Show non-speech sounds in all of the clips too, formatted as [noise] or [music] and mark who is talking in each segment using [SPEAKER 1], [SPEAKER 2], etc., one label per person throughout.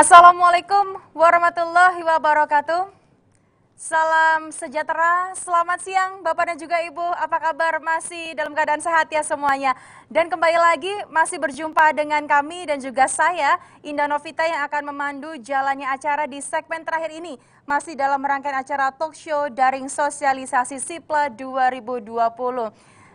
[SPEAKER 1] Assalamualaikum warahmatullahi wabarakatuh. Salam sejahtera, selamat siang Bapak dan juga Ibu, apa kabar? Masih dalam keadaan sehat ya semuanya. Dan kembali lagi masih berjumpa dengan kami dan juga saya, Indah Novita yang akan memandu jalannya acara di segmen terakhir ini. Masih dalam rangkaian acara talk show Daring Sosialisasi Sipla 2020.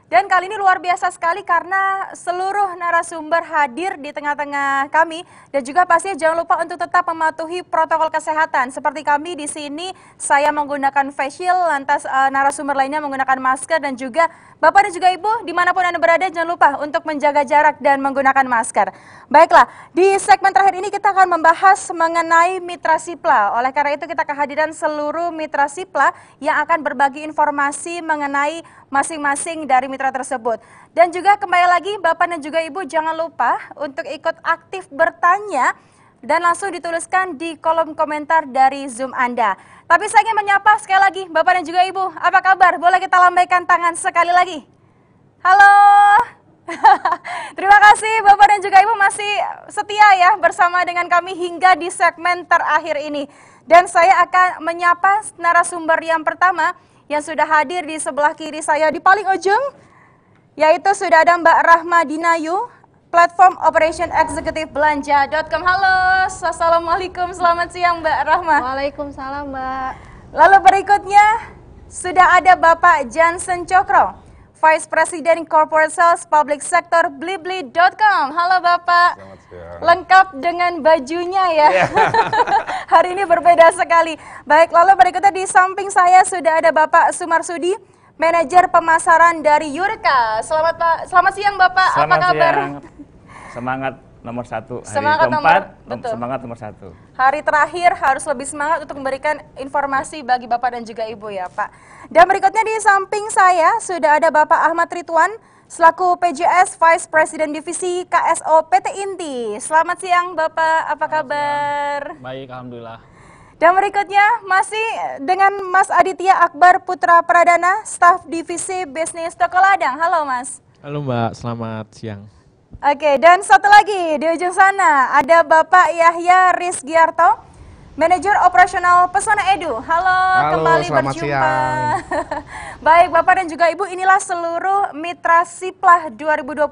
[SPEAKER 1] Dan kali ini luar biasa sekali karena seluruh narasumber hadir di tengah-tengah kami dan juga pasti jangan lupa untuk tetap mematuhi protokol kesehatan. Seperti kami di sini saya menggunakan facial lantas eh, narasumber lainnya menggunakan masker dan juga Bapak dan juga Ibu, dimanapun Anda berada, jangan lupa untuk menjaga jarak dan menggunakan masker. Baiklah, di segmen terakhir ini kita akan membahas mengenai Mitra Sipla. Oleh karena itu kita kehadiran seluruh Mitra Sipla yang akan berbagi informasi mengenai masing-masing dari mitra tersebut. Dan juga kembali lagi Bapak dan juga Ibu jangan lupa untuk ikut aktif bertanya dan langsung dituliskan di kolom komentar dari Zoom Anda. Tapi saya ingin menyapa sekali lagi Bapak dan juga Ibu. Apa kabar? Boleh kita lambaikan tangan sekali lagi? Halo. [laughs] Terima kasih Bapak dan juga Ibu masih setia ya bersama dengan kami hingga di segmen terakhir ini. Dan saya akan menyapa narasumber yang pertama yang sudah hadir di sebelah kiri saya di paling ujung yaitu sudah ada Mbak Rahma Dinayu platform Operation Executive Belanja.com. Halo, Assalamualaikum, selamat siang Mbak Rahma. Waalaikumsalam Mbak. Lalu berikutnya, sudah ada Bapak Jansen Cokro, Vice President Corporate Sales Public Sector Blibli.com. Halo Bapak. Lengkap dengan bajunya ya. Yeah. [laughs] Hari ini berbeda sekali. Baik, lalu berikutnya di samping saya sudah ada Bapak Sumarsudi, Manajer Pemasaran dari Yurka. Selamat Pak, selamat siang Bapak. Selamat Apa kabar?
[SPEAKER 2] Siang semangat nomor satu hari semangat keempat nomor, betul. semangat nomor satu
[SPEAKER 1] hari terakhir harus lebih semangat untuk memberikan informasi bagi bapak dan juga ibu ya pak dan berikutnya di samping saya sudah ada bapak Ahmad Rituan selaku PJS Vice President Divisi KSO PT Inti selamat siang bapak apa kabar
[SPEAKER 3] baik alhamdulillah
[SPEAKER 1] dan berikutnya masih dengan Mas Aditya Akbar Putra Pradana, Staff divisi bisnis Toko Ladang. Halo Mas.
[SPEAKER 4] Halo Mbak, selamat siang.
[SPEAKER 1] Oke, dan satu lagi di ujung sana ada Bapak Yahya Rizgiarto, Manajer Operasional Pesona Edu. Halo, Halo kembali berjumpa. Siang. [laughs] Baik, Bapak dan juga Ibu, inilah seluruh mitra Siplah 2020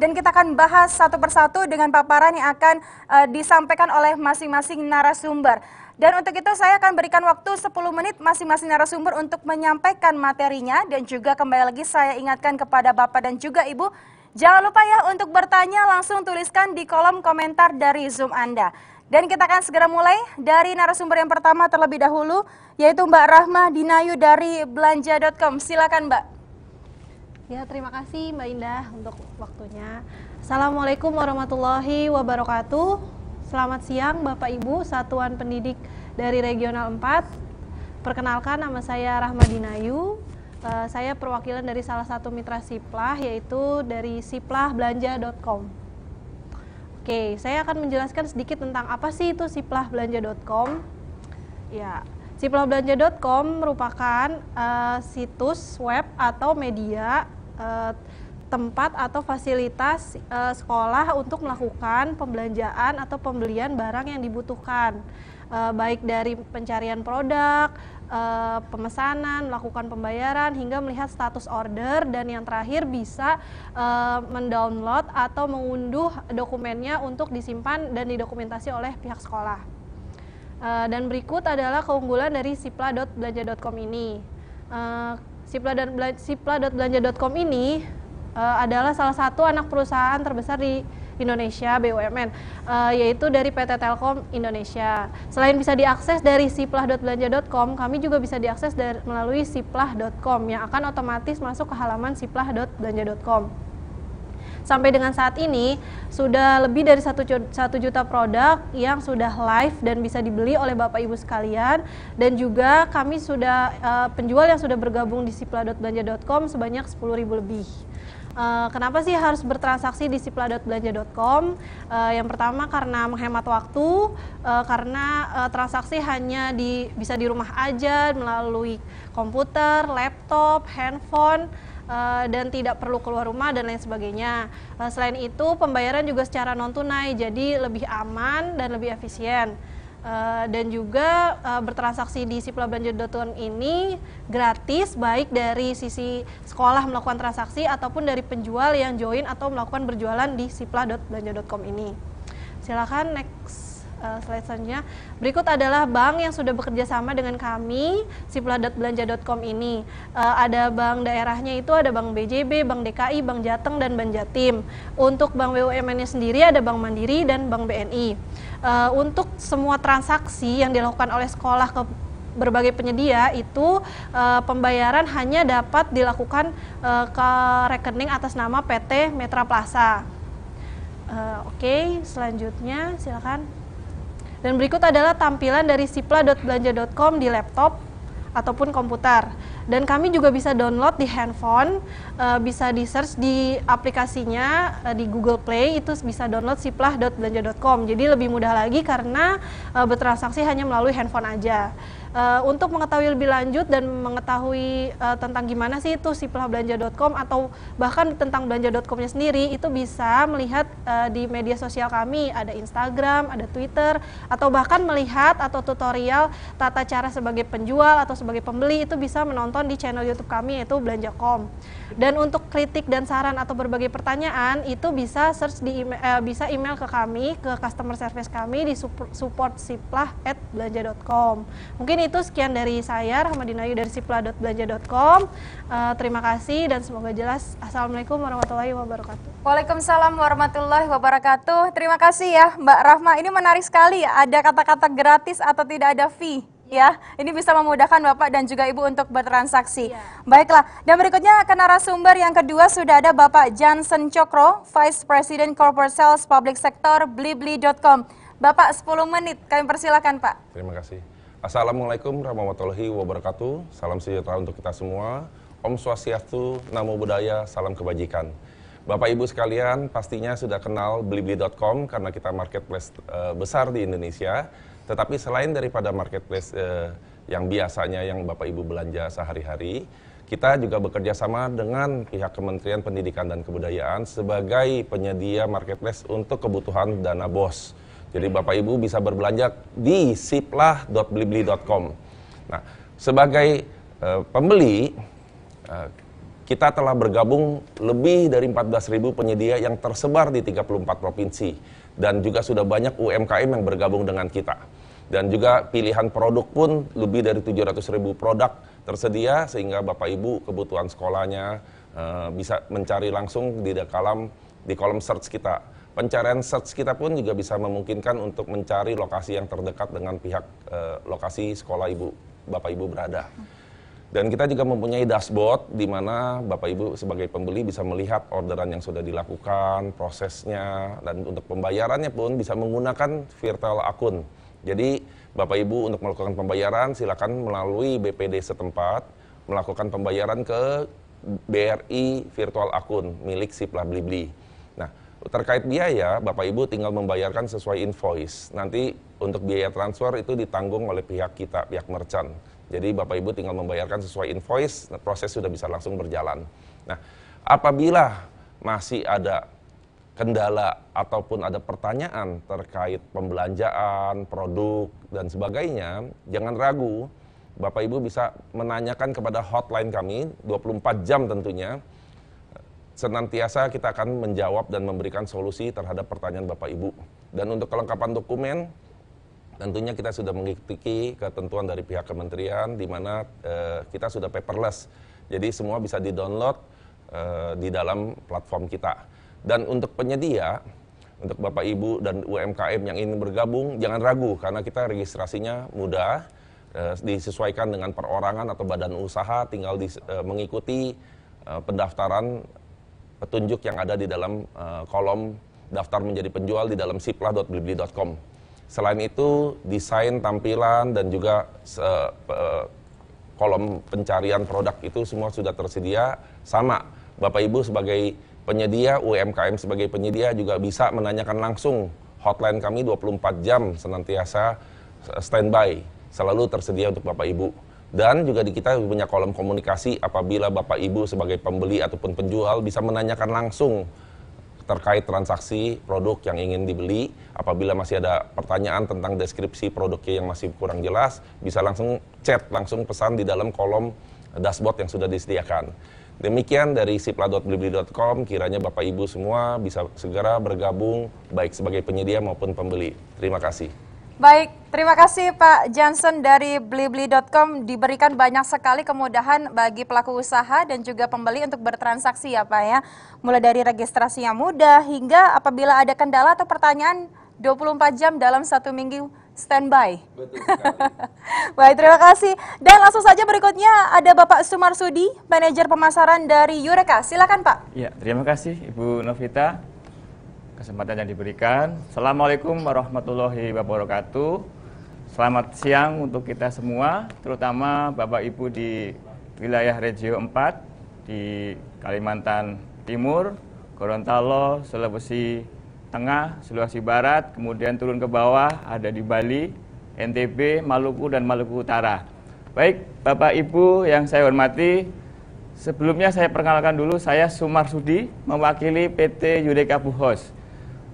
[SPEAKER 1] dan kita akan bahas satu persatu dengan paparan yang akan uh, disampaikan oleh masing-masing narasumber. Dan untuk itu saya akan berikan waktu 10 menit masing-masing narasumber untuk menyampaikan materinya dan juga kembali lagi saya ingatkan kepada Bapak dan juga Ibu Jangan lupa ya untuk bertanya langsung tuliskan di kolom komentar dari Zoom Anda. Dan kita akan segera mulai dari narasumber yang pertama terlebih dahulu, yaitu Mbak Rahma Dinayu
[SPEAKER 5] dari Belanja.com. Silakan Mbak. Ya, terima kasih Mbak Indah untuk waktunya. Assalamualaikum warahmatullahi wabarakatuh. Selamat siang Bapak Ibu Satuan Pendidik dari Regional 4. Perkenalkan nama saya Rahma Dinayu. Eh, saya perwakilan dari salah satu mitra Siplah yaitu dari siplahbelanja.com. Oke, saya akan menjelaskan sedikit tentang apa sih itu siplahbelanja.com. Ya, siplahbelanja.com merupakan uh, situs web atau media uh, tempat atau fasilitas e, sekolah untuk melakukan pembelanjaan atau pembelian barang yang dibutuhkan e, baik dari pencarian produk Eh, pemesanan, melakukan pembayaran hingga melihat status order dan yang terakhir bisa uh, mendownload atau mengunduh dokumennya untuk disimpan dan didokumentasi oleh pihak sekolah. Uh, dan berikut adalah keunggulan dari sipla.belanja.com ini. Uh, sipla.belanja.com ini uh, adalah salah satu anak perusahaan terbesar di Indonesia BUMN uh, eh, yaitu dari PT Telkom Indonesia. Selain bisa diakses dari siplah.belanja.com, kami juga bisa diakses dari, melalui siplah.com yang akan otomatis masuk ke halaman siplah.belanja.com sampai dengan saat ini sudah lebih dari satu juta, juta produk yang sudah live dan bisa dibeli oleh Bapak Ibu sekalian dan juga kami sudah uh, penjual yang sudah bergabung di siplah.belanja.com sebanyak 10.000 lebih. Eh, kenapa sih harus bertransaksi di sipla.belanja.com? Uh, eh, yang pertama karena menghemat waktu, uh, karena uh, transaksi hanya di bisa di rumah aja melalui komputer, laptop, handphone dan tidak perlu keluar rumah dan lain sebagainya. Selain itu, pembayaran juga secara non tunai, jadi lebih aman dan lebih efisien. Uh, dan juga uh, bertransaksi di sipelabelanja.com ini gratis baik dari sisi sekolah melakukan transaksi ataupun dari penjual yang join atau melakukan berjualan di sipla.belanja.com ini. Silakan next Eh, slide selanjutnya. Berikut adalah bank yang sudah bekerja sama dengan kami sipla.belanja.com ini. Uh, ada bank daerahnya itu ada Bank BJB, Bank DKI, Bank Jateng dan Bank Jatim. Untuk bank BUMN-nya sendiri ada Bank Mandiri dan Bank BNI. Uh, eh, untuk semua transaksi yang dilakukan oleh sekolah ke berbagai penyedia itu e, pembayaran hanya dapat dilakukan e, ke rekening atas nama PT Metra Plaza. E, Oke, okay, selanjutnya silakan. Dan berikut adalah tampilan dari sipla.belanja.com di laptop ataupun komputer. Dan kami juga bisa download di handphone, eh, bisa di search di aplikasinya eh, di Google Play itu bisa download siplah.belanja.com. Jadi lebih mudah lagi karena eh, bertransaksi hanya melalui handphone aja. Uh, untuk mengetahui lebih lanjut dan mengetahui uh, tentang gimana sih itu siplahbelanja.com atau bahkan tentang belanja.comnya sendiri itu bisa melihat uh, di media sosial kami ada Instagram, ada Twitter atau bahkan melihat atau tutorial tata cara sebagai penjual atau sebagai pembeli itu bisa menonton di channel YouTube kami yaitu belanja.com. Dan untuk kritik dan saran atau berbagai pertanyaan itu bisa search di email, uh, bisa email ke kami ke customer service kami di support siplah@belanja.com. Mungkin itu sekian dari saya Rahmadina Ayu dari sipla.belanja.com. Uh, eh, terima kasih dan semoga jelas. Assalamualaikum warahmatullahi
[SPEAKER 1] wabarakatuh. Waalaikumsalam warahmatullahi wabarakatuh. Terima kasih ya Mbak Rahma. Ini menarik sekali ada kata-kata gratis atau tidak ada fee ya. Ini bisa memudahkan Bapak dan juga Ibu untuk bertransaksi. Ya. Baiklah, dan berikutnya ke narasumber yang kedua sudah ada Bapak Johnson Cokro, Vice President Corporate Sales Public Sector Blibli.com. Bapak 10 menit, kami persilakan Pak.
[SPEAKER 6] Terima kasih. Assalamualaikum warahmatullahi wabarakatuh. Salam sejahtera untuk kita semua. Om Swastiastu, Namo Buddhaya, salam kebajikan. Bapak Ibu sekalian pastinya sudah kenal blibli.com karena kita marketplace uh, besar di Indonesia. Tetapi selain daripada marketplace uh, yang biasanya yang Bapak Ibu belanja sehari-hari, kita juga bekerja sama dengan pihak Kementerian Pendidikan dan Kebudayaan sebagai penyedia marketplace untuk kebutuhan dana BOS jadi Bapak Ibu bisa berbelanja di siplah.blibli.com. Nah, sebagai uh, pembeli uh, kita telah bergabung lebih dari 14.000 penyedia yang tersebar di 34 provinsi dan juga sudah banyak UMKM yang bergabung dengan kita. Dan juga pilihan produk pun lebih dari 700.000 produk tersedia sehingga Bapak Ibu kebutuhan sekolahnya uh, bisa mencari langsung di dalam di kolom search kita pencarian search kita pun juga bisa memungkinkan untuk mencari lokasi yang terdekat dengan pihak e, lokasi sekolah ibu bapak ibu berada. Dan kita juga mempunyai dashboard di mana bapak ibu sebagai pembeli bisa melihat orderan yang sudah dilakukan, prosesnya, dan untuk pembayarannya pun bisa menggunakan virtual akun. Jadi bapak ibu untuk melakukan pembayaran silakan melalui BPD setempat melakukan pembayaran ke BRI virtual akun milik si Blibli. Terkait biaya, Bapak Ibu tinggal membayarkan sesuai invoice. Nanti untuk biaya transfer itu ditanggung oleh pihak kita, pihak merchant. Jadi Bapak Ibu tinggal membayarkan sesuai invoice, nah, proses sudah bisa langsung berjalan. Nah, apabila masih ada kendala ataupun ada pertanyaan terkait pembelanjaan, produk, dan sebagainya, jangan ragu, Bapak Ibu bisa menanyakan kepada hotline kami 24 jam tentunya senantiasa kita akan menjawab dan memberikan solusi terhadap pertanyaan Bapak Ibu. Dan untuk kelengkapan dokumen, tentunya kita sudah mengikuti ketentuan dari pihak kementerian di mana eh, kita sudah paperless. Jadi semua bisa di-download eh, di dalam platform kita. Dan untuk penyedia, untuk Bapak Ibu dan UMKM yang ingin bergabung, jangan ragu karena kita registrasinya mudah, eh, disesuaikan dengan perorangan atau badan usaha, tinggal di, eh, mengikuti eh, pendaftaran petunjuk yang ada di dalam uh, kolom daftar menjadi penjual di dalam siplah.blibli.com. Selain itu, desain, tampilan, dan juga uh, uh, kolom pencarian produk itu semua sudah tersedia. Sama, Bapak Ibu sebagai penyedia, UMKM sebagai penyedia juga bisa menanyakan langsung hotline kami 24 jam senantiasa eh, standby, selalu tersedia untuk Bapak Ibu. Dan juga di kita punya kolom komunikasi apabila Bapak Ibu sebagai pembeli ataupun penjual bisa menanyakan langsung terkait transaksi produk yang ingin dibeli. Apabila masih ada pertanyaan tentang deskripsi produknya yang masih kurang jelas, bisa langsung chat, langsung pesan di dalam kolom dashboard yang sudah disediakan. Demikian dari sipla.blibli.com, kiranya Bapak Ibu semua bisa segera bergabung baik sebagai penyedia maupun pembeli. Terima kasih.
[SPEAKER 1] Baik, terima kasih Pak Johnson dari blibli.com diberikan banyak sekali kemudahan bagi pelaku usaha dan juga pembeli untuk bertransaksi ya Pak ya. Mulai dari registrasi yang mudah hingga apabila ada kendala atau pertanyaan 24 jam dalam satu minggu standby. Betul [laughs] Baik, terima kasih. Dan langsung saja berikutnya ada Bapak Sumar Sudi, manajer pemasaran dari Yureka. Silakan Pak.
[SPEAKER 2] Ya, terima kasih Ibu Novita kesempatan yang diberikan. Assalamualaikum warahmatullahi wabarakatuh. Selamat siang untuk kita semua, terutama Bapak Ibu di wilayah Regio 4 di Kalimantan Timur, Gorontalo, Sulawesi Tengah, Sulawesi Barat, kemudian turun ke bawah ada di Bali, NTB, Maluku dan Maluku Utara. Baik, Bapak Ibu yang saya hormati, Sebelumnya saya perkenalkan dulu, saya Sumar Sudi, mewakili PT Yudeka Buhos.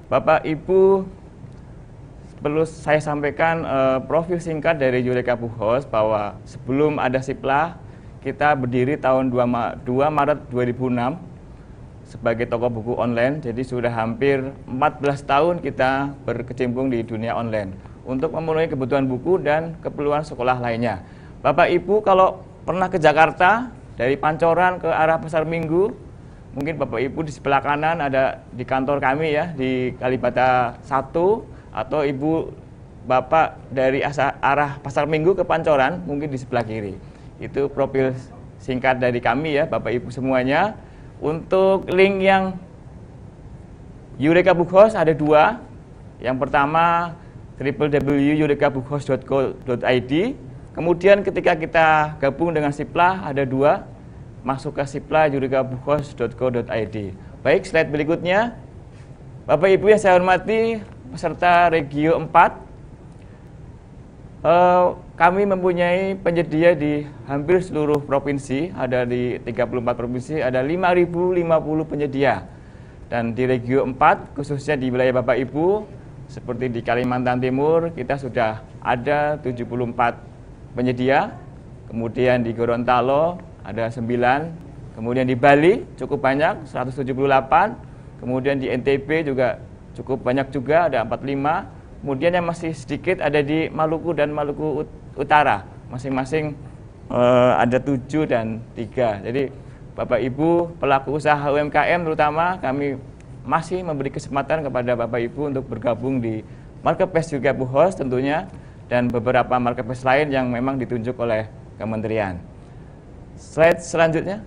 [SPEAKER 2] Bapak Ibu perlu saya sampaikan uh, profil singkat dari Eureka Buhos bahwa sebelum ada Sipla kita berdiri tahun 2, 2 Maret 2006 sebagai toko buku online jadi sudah hampir 14 tahun kita berkecimpung di dunia online untuk memenuhi kebutuhan buku dan keperluan sekolah lainnya. Bapak Ibu kalau pernah ke Jakarta dari Pancoran ke arah Pasar Minggu mungkin Bapak Ibu di sebelah kanan ada di kantor kami ya di Kalibata 1 atau Ibu Bapak dari asa, arah Pasar Minggu ke Pancoran mungkin di sebelah kiri. Itu profil singkat dari kami ya Bapak Ibu semuanya. Untuk link yang Eureka Book House ada dua. Yang pertama www.eurekabookhouse.co.id Kemudian ketika kita gabung dengan Sipla ada dua masuk ke siplajurigabukos.co.id. Baik, slide berikutnya. Bapak Ibu yang saya hormati, peserta Regio 4. Eh, kami mempunyai penyedia di hampir seluruh provinsi, ada di 34 provinsi, ada 5.050 penyedia. Dan di Regio 4, khususnya di wilayah Bapak Ibu, seperti di Kalimantan Timur, kita sudah ada 74 penyedia. Kemudian di Gorontalo ada 9, kemudian di Bali cukup banyak 178, kemudian di NTB juga cukup banyak juga ada 45, kemudian yang masih sedikit ada di Maluku dan Maluku Utara, masing-masing uh, ada 7 dan 3. Jadi Bapak Ibu pelaku usaha UMKM terutama kami masih memberi kesempatan kepada Bapak Ibu untuk bergabung di marketplace juga Bu tentunya dan beberapa marketplace lain yang memang ditunjuk oleh kementerian. Slide selanjutnya.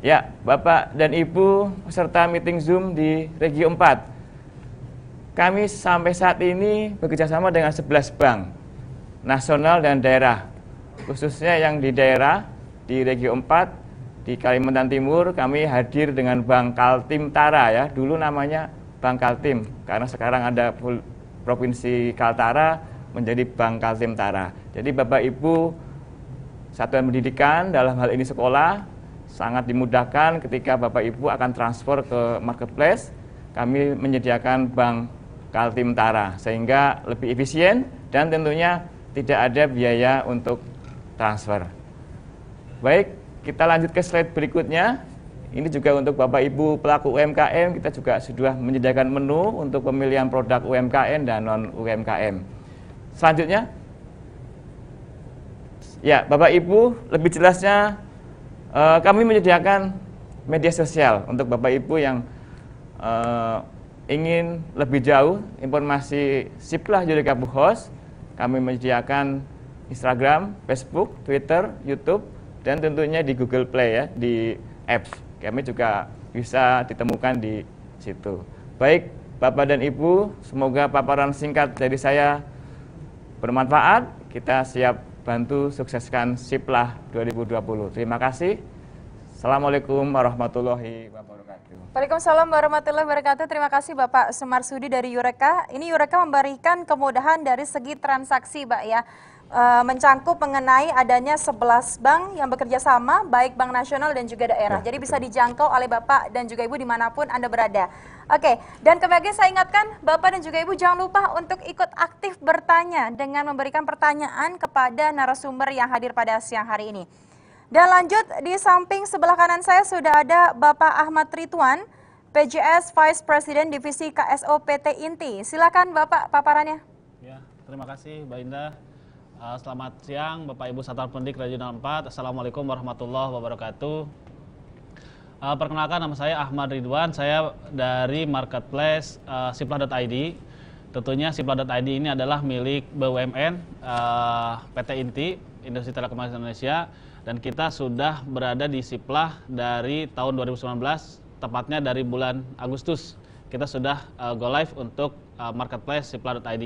[SPEAKER 2] Ya, Bapak dan Ibu peserta meeting Zoom di Regi 4. Kami sampai saat ini bekerjasama dengan 11 bank nasional dan daerah. Khususnya yang di daerah, di Regi 4, di Kalimantan Timur, kami hadir dengan Bank Kaltim Tara ya. Dulu namanya Bank Kaltim, karena sekarang ada Provinsi Kaltara menjadi Bank Kaltim Tara. Jadi Bapak Ibu Satuan pendidikan dalam hal ini sekolah sangat dimudahkan ketika Bapak Ibu akan transfer ke marketplace. Kami menyediakan bank Kaltim Tara sehingga lebih efisien dan tentunya tidak ada biaya untuk transfer. Baik, kita lanjut ke slide berikutnya. Ini juga untuk Bapak Ibu pelaku UMKM, kita juga sudah menyediakan menu untuk pemilihan produk UMKM dan non UMKM. Selanjutnya, Ya, Bapak Ibu, lebih jelasnya eh, kami menyediakan media sosial untuk Bapak Ibu yang eh, ingin lebih jauh informasi Siplah Judika Buhos, kami menyediakan Instagram, Facebook, Twitter, YouTube, dan tentunya di Google Play ya, di apps. Kami juga bisa ditemukan di situ. Baik, Bapak dan Ibu, semoga paparan singkat dari saya bermanfaat. Kita siap bantu sukseskan SIPLAH 2020. Terima kasih. Assalamualaikum warahmatullahi wabarakatuh.
[SPEAKER 1] Waalaikumsalam warahmatullahi wabarakatuh. Terima kasih Bapak Sumarsudi dari Yureka. Ini Yureka memberikan kemudahan dari segi transaksi, Pak ya. Eh, mencangkup mengenai adanya 11 bank yang bekerja sama baik bank nasional dan juga daerah. Ya, Jadi bisa dijangkau oleh Bapak dan juga Ibu dimanapun Anda berada. Oke, dan kembali saya ingatkan Bapak dan juga Ibu jangan lupa untuk ikut aktif bertanya dengan memberikan pertanyaan kepada narasumber yang hadir pada siang hari ini. Dan lanjut di samping sebelah kanan saya sudah ada Bapak Ahmad Rituan, PJS Vice President Divisi KSO PT Inti. Silakan Bapak paparannya.
[SPEAKER 3] Ya, terima kasih Mbak Indah. Eh, selamat siang Bapak Ibu Satar Pendik Regional 4 Assalamualaikum warahmatullahi wabarakatuh eh, Perkenalkan nama saya Ahmad Ridwan Saya dari marketplace uh, eh, Sipla.id Tentunya Sipla.id ini adalah milik BUMN uh, PT Inti Industri Telekomunikasi Indonesia Dan kita sudah berada di Sipla dari tahun 2019 Tepatnya dari bulan Agustus Kita sudah uh, go live untuk uh, marketplace Sipla.id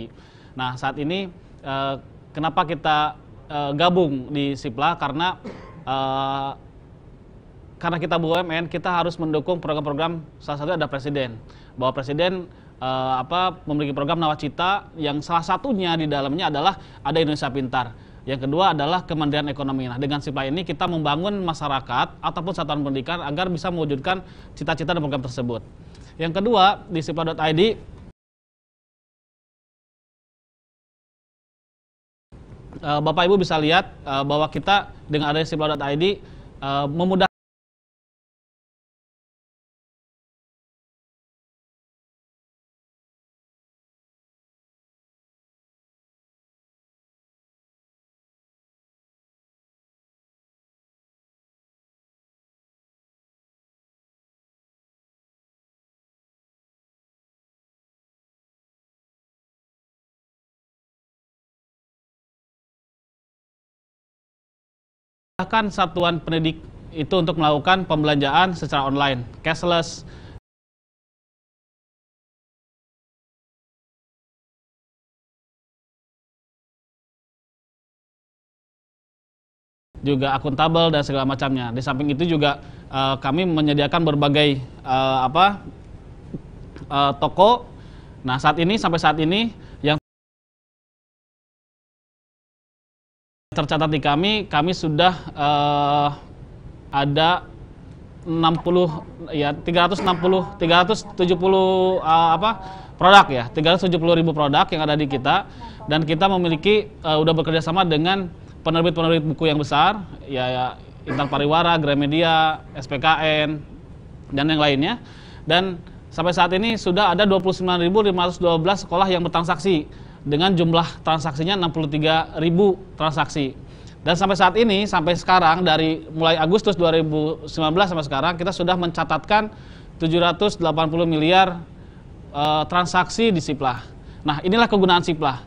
[SPEAKER 3] Nah saat ini uh, Kenapa kita uh, gabung di Sipla? Karena uh, karena kita BUMN, kita harus mendukung program-program salah satu ada presiden. Bahwa presiden uh, apa memiliki program Nawacita yang salah satunya di dalamnya adalah ada Indonesia Pintar. Yang kedua adalah kemandirian Ekonomi. Nah, dengan SIPLA ini kita membangun masyarakat ataupun satuan pendidikan agar bisa mewujudkan cita-cita dan program tersebut. Yang kedua, di sipla.id Eh, Bapak Ibu bisa lihat eh, bahwa
[SPEAKER 2] kita dengan adanya Siplo.id eh, memudahkan. Bahkan satuan pendidik itu untuk melakukan pembelanjaan secara online, cashless, juga akuntabel dan segala macamnya. Di samping itu juga uh, kami menyediakan berbagai
[SPEAKER 3] uh, apa uh, toko. Nah saat ini sampai saat ini tercatat di kami, kami sudah uh, ada 60 ya 360 370 uh, apa produk ya 370 ribu produk yang ada di kita dan kita memiliki uh, udah bekerja sama dengan penerbit-penerbit buku yang besar ya, ya Intan Pariwara, Gramedia, SPKN dan yang lainnya dan sampai saat ini sudah ada 29.512 sekolah yang bertransaksi dengan jumlah transaksinya ribu transaksi. Dan sampai saat ini sampai sekarang dari mulai Agustus 2019 sampai sekarang kita sudah mencatatkan 780 miliar e, transaksi di Siplah. Nah, inilah kegunaan Siplah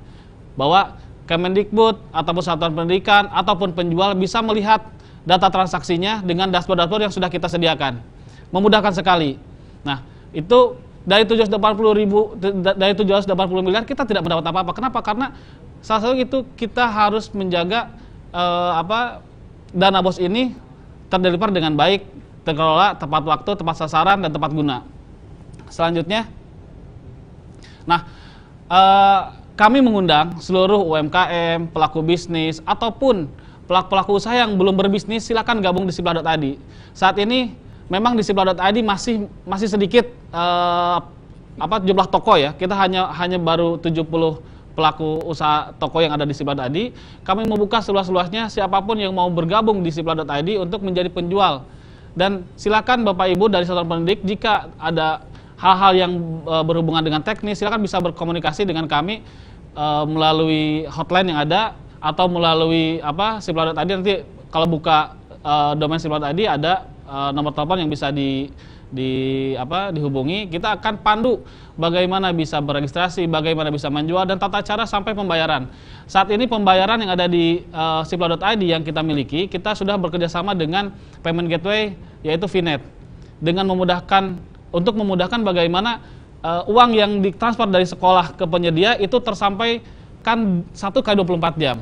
[SPEAKER 3] bahwa Kemendikbud ataupun satuan pendidikan ataupun penjual bisa melihat data transaksinya dengan dashboard-dashboard yang sudah kita sediakan. Memudahkan sekali. Nah, itu dari 780 ribu dari 780 miliar kita tidak mendapat apa-apa. Kenapa? Karena salah satu itu kita harus menjaga eh, apa dana bos ini terdeliver dengan baik, terkelola tepat waktu, tepat sasaran dan tepat guna. Selanjutnya, nah eh, kami mengundang seluruh UMKM, pelaku bisnis ataupun pelaku-pelaku usaha yang belum berbisnis silakan gabung di sebelah tadi. Saat ini memang di sipla.id masih masih sedikit uh, apa jumlah toko ya. Kita hanya hanya baru 70 pelaku usaha toko yang ada di sipla.id. Kami membuka seluas-luasnya siapapun yang mau bergabung di sipla.id untuk menjadi penjual. Dan silakan Bapak Ibu dari Satuan Pendidik jika ada hal-hal yang uh, berhubungan dengan teknis silakan bisa berkomunikasi dengan kami uh, melalui hotline yang ada atau melalui apa sipla.id nanti kalau buka uh, domain sipla.id ada uh, nomor telepon yang bisa di di apa dihubungi kita akan pandu bagaimana bisa beregistrasi bagaimana bisa menjual dan tata cara sampai pembayaran saat ini pembayaran yang ada di uh, eh, sipla.id yang kita miliki kita sudah bekerjasama dengan payment gateway yaitu Vnet dengan memudahkan untuk memudahkan bagaimana uh, uang yang ditransfer dari sekolah ke penyedia itu tersampaikan satu k 24 jam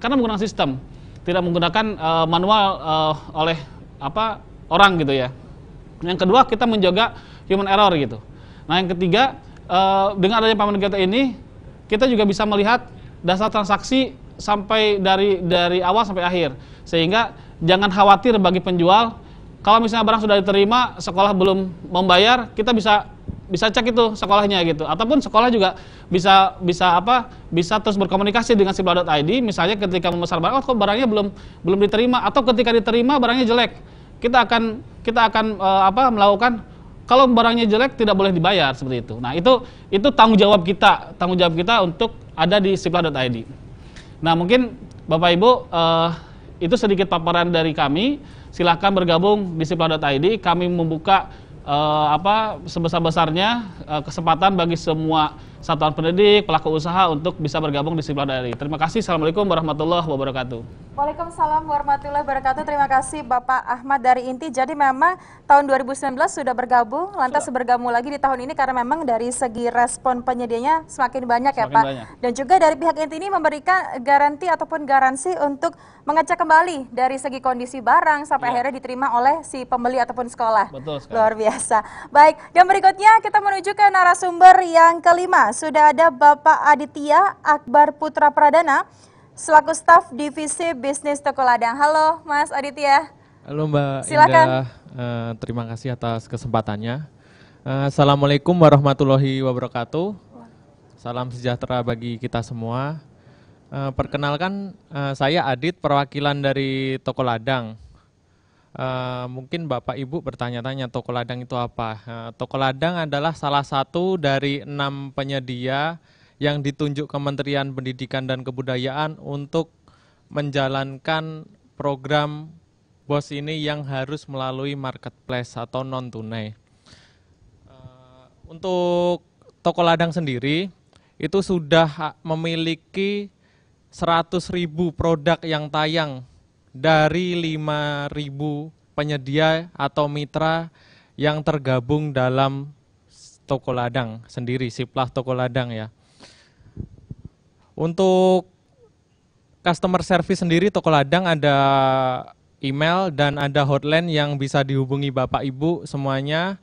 [SPEAKER 3] karena menggunakan sistem tidak menggunakan uh, manual uh, oleh apa orang gitu ya. Yang kedua kita menjaga human error gitu. Nah yang ketiga eh, dengan adanya paman data ini kita juga bisa melihat dasar transaksi sampai dari dari awal sampai akhir sehingga jangan khawatir bagi penjual kalau misalnya barang sudah diterima sekolah belum membayar kita bisa bisa cek itu sekolahnya gitu ataupun sekolah juga bisa bisa apa bisa terus berkomunikasi dengan id misalnya ketika memesan barang oh kok barangnya belum belum diterima atau ketika diterima barangnya jelek kita akan kita akan uh, apa melakukan kalau barangnya jelek tidak boleh dibayar seperti itu. Nah, itu itu tanggung jawab kita, tanggung jawab kita untuk ada di sipla.id. Nah, mungkin Bapak Ibu uh, itu sedikit paparan dari kami. Silahkan bergabung di sipla.id. Kami membuka uh, apa sebesar-besarnya uh, kesempatan bagi semua satuan pendidik, pelaku usaha untuk bisa bergabung di Sipla Dari. Terima kasih. Assalamualaikum warahmatullahi wabarakatuh.
[SPEAKER 1] Waalaikumsalam warahmatullahi wabarakatuh. Terima kasih Bapak Ahmad dari Inti. Jadi memang tahun 2019 sudah bergabung, lantas sudah. bergabung lagi di tahun ini karena memang dari segi respon penyedianya semakin banyak ya, semakin ya Pak. Banyak. Dan juga dari pihak Inti ini memberikan garansi ataupun garansi untuk mengecek kembali dari segi kondisi barang sampai ya. akhirnya diterima oleh si pembeli ataupun sekolah. Betul sekali. Luar biasa. Baik, dan berikutnya kita menuju ke narasumber yang kelima sudah ada Bapak Aditya Akbar Putra Pradana selaku staf divisi bisnis Toko Ladang. Halo Mas Aditya.
[SPEAKER 4] Halo Mbak. Silakan. Indah. Uh, terima kasih atas kesempatannya. Uh, Assalamualaikum warahmatullahi wabarakatuh. Salam sejahtera bagi kita semua. Uh, perkenalkan uh, saya Adit perwakilan dari Toko Ladang uh, mungkin Bapak Ibu bertanya-tanya toko ladang itu apa? Uh, toko ladang adalah salah satu dari enam penyedia yang ditunjuk Kementerian Pendidikan dan Kebudayaan untuk menjalankan program BOS ini yang harus melalui marketplace atau non tunai. Uh, eh, untuk toko ladang sendiri itu sudah ah, memiliki 100.000 produk yang tayang dari 5.000 penyedia atau mitra yang tergabung dalam toko ladang sendiri, Siplah toko ladang ya. Untuk customer service sendiri toko ladang ada email dan ada hotline yang bisa dihubungi Bapak Ibu semuanya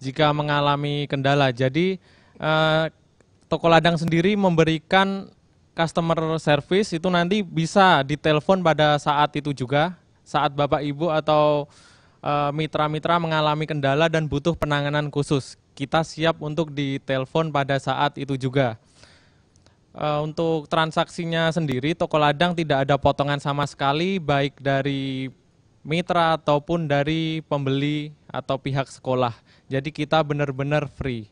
[SPEAKER 4] jika mengalami kendala. Jadi eh, toko ladang sendiri memberikan customer service itu nanti bisa ditelepon pada saat itu juga, saat Bapak Ibu atau eh, mitra-mitra e, mengalami kendala dan butuh penanganan khusus. Kita siap untuk ditelepon pada saat itu juga. E, untuk transaksinya sendiri, Toko Ladang tidak ada potongan sama sekali, baik dari mitra ataupun dari pembeli atau pihak sekolah. Jadi kita benar-benar free.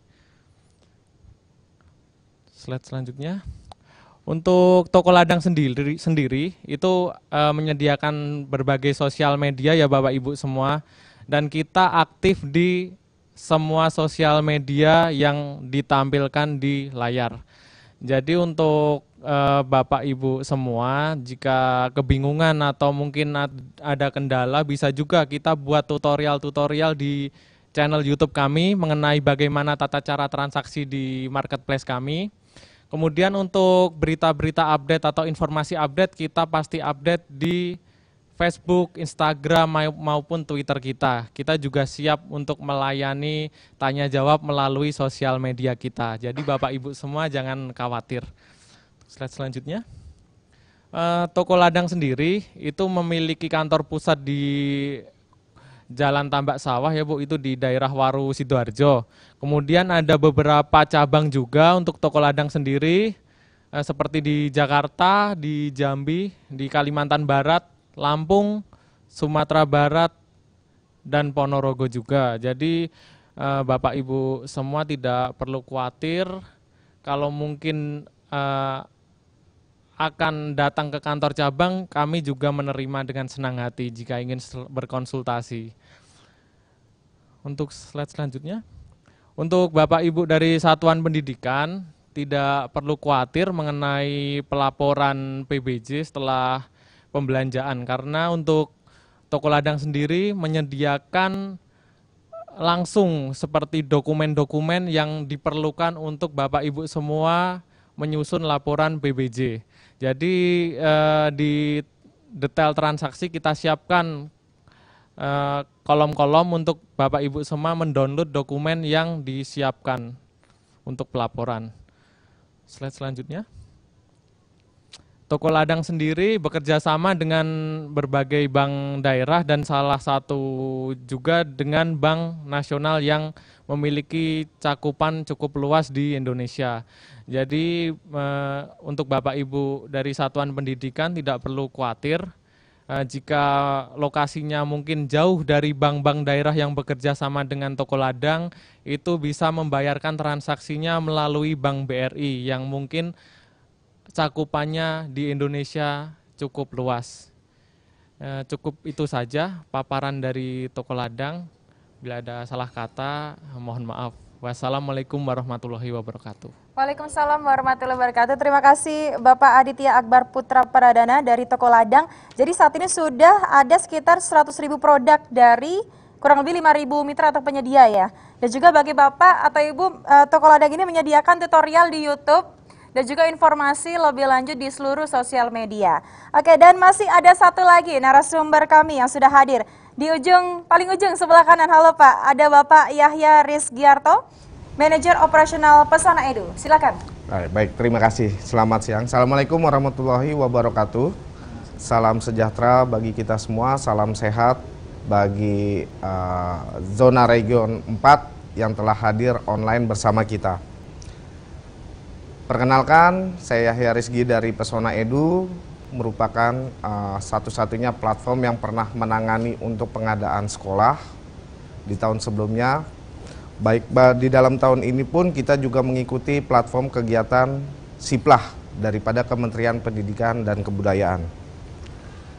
[SPEAKER 4] Slide selanjutnya. Untuk toko ladang sendiri sendiri itu e, menyediakan berbagai sosial media ya Bapak Ibu semua dan kita aktif di semua sosial media yang ditampilkan di layar. Jadi untuk e, Bapak Ibu semua jika kebingungan atau mungkin ada kendala bisa juga kita buat tutorial-tutorial di channel YouTube kami mengenai bagaimana tata cara transaksi di marketplace kami Kemudian untuk berita-berita update atau informasi update kita pasti update di Facebook, Instagram maupun Twitter kita. Kita juga siap untuk melayani tanya jawab melalui sosial media kita. Jadi Bapak Ibu semua jangan khawatir. Slide selanjutnya. Eh, toko Ladang sendiri itu memiliki kantor pusat di Jalan Tambak Sawah ya Bu, itu di daerah Waru Sidoarjo. Kemudian ada beberapa cabang juga untuk toko ladang sendiri, eh, seperti di Jakarta, di Jambi, di Kalimantan Barat, Lampung, Sumatera Barat, dan Ponorogo juga. Jadi eh, Bapak Ibu semua tidak perlu khawatir kalau mungkin eh, akan datang ke kantor cabang, kami juga menerima dengan senang hati jika ingin berkonsultasi. Untuk slide selanjutnya. Untuk Bapak Ibu dari Satuan Pendidikan, tidak perlu khawatir mengenai pelaporan PBJ setelah pembelanjaan karena untuk toko ladang sendiri menyediakan langsung seperti dokumen-dokumen yang diperlukan untuk Bapak Ibu semua menyusun laporan PBJ. Jadi eh, di detail transaksi kita siapkan eh, kolom-kolom eh, untuk Bapak Ibu semua mendownload dokumen yang disiapkan untuk pelaporan. Slide selanjutnya. Toko Ladang sendiri bekerja sama dengan berbagai bank daerah dan salah satu juga dengan bank nasional yang memiliki cakupan cukup luas di Indonesia. Jadi eh, untuk Bapak Ibu dari satuan pendidikan tidak perlu khawatir eh, jika lokasinya mungkin jauh dari bank-bank daerah yang bekerja sama dengan toko ladang itu bisa membayarkan transaksinya melalui Bank BRI yang mungkin cakupannya di Indonesia cukup luas. Eh, cukup itu saja paparan dari Toko Ladang. Bila ada salah kata, mohon maaf. Wassalamualaikum warahmatullahi wabarakatuh.
[SPEAKER 1] Waalaikumsalam warahmatullahi wabarakatuh. Terima kasih Bapak Aditya Akbar Putra Pradana dari Toko Ladang. Jadi saat ini sudah ada sekitar 100 ribu produk dari kurang lebih 5 ribu mitra atau penyedia ya. Dan juga bagi Bapak atau Ibu, eh, Toko Ladang ini menyediakan tutorial di Youtube dan juga informasi lebih lanjut di seluruh sosial media. Oke, dan masih ada satu lagi narasumber kami yang sudah hadir di ujung paling ujung sebelah kanan. Halo Pak, ada Bapak Yahya Rizgiarto, manajer operasional Pesona Edu. Silakan.
[SPEAKER 7] Baik, baik, terima kasih. Selamat siang. Assalamualaikum warahmatullahi wabarakatuh. Salam sejahtera bagi kita semua, salam sehat bagi uh, zona region 4 yang telah hadir online bersama kita. Perkenalkan, saya Yahya Rizki dari Pesona Edu, merupakan uh, satu-satunya platform yang pernah menangani untuk pengadaan sekolah di tahun sebelumnya. Baik di dalam tahun ini pun kita juga mengikuti platform kegiatan Siplah daripada Kementerian Pendidikan dan Kebudayaan.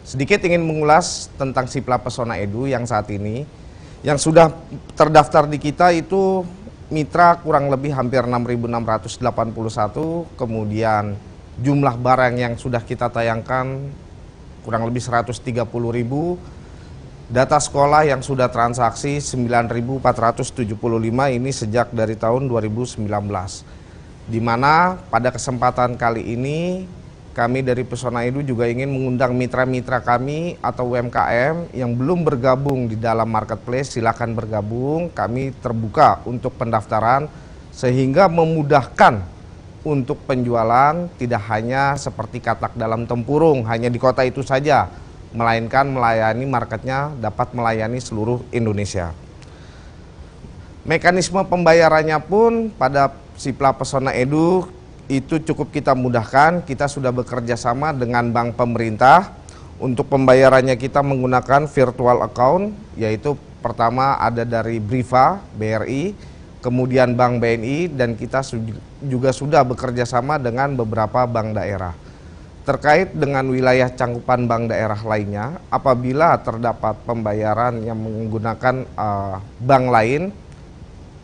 [SPEAKER 7] Sedikit ingin mengulas tentang Siplah Pesona Edu yang saat ini yang sudah terdaftar di kita itu mitra kurang lebih hampir 6.681, kemudian jumlah barang yang sudah kita tayangkan kurang lebih 130.000, data sekolah yang sudah transaksi 9.475 ini sejak dari tahun 2019. Di mana pada kesempatan kali ini kami dari Pesona Edu juga ingin mengundang mitra-mitra kami atau UMKM yang belum bergabung di dalam marketplace silakan bergabung kami terbuka untuk pendaftaran sehingga memudahkan untuk penjualan tidak hanya seperti katak dalam tempurung hanya di kota itu saja melainkan melayani marketnya dapat melayani seluruh Indonesia mekanisme pembayarannya pun pada Sipla Pesona Edu itu cukup kita mudahkan. Kita sudah bekerja sama dengan bank pemerintah untuk pembayarannya kita menggunakan virtual account yaitu pertama ada dari Briva BRI, kemudian Bank BNI dan kita juga sudah bekerja sama dengan beberapa bank daerah. Terkait dengan wilayah cangkupan bank daerah lainnya, apabila terdapat pembayaran yang menggunakan uh, bank lain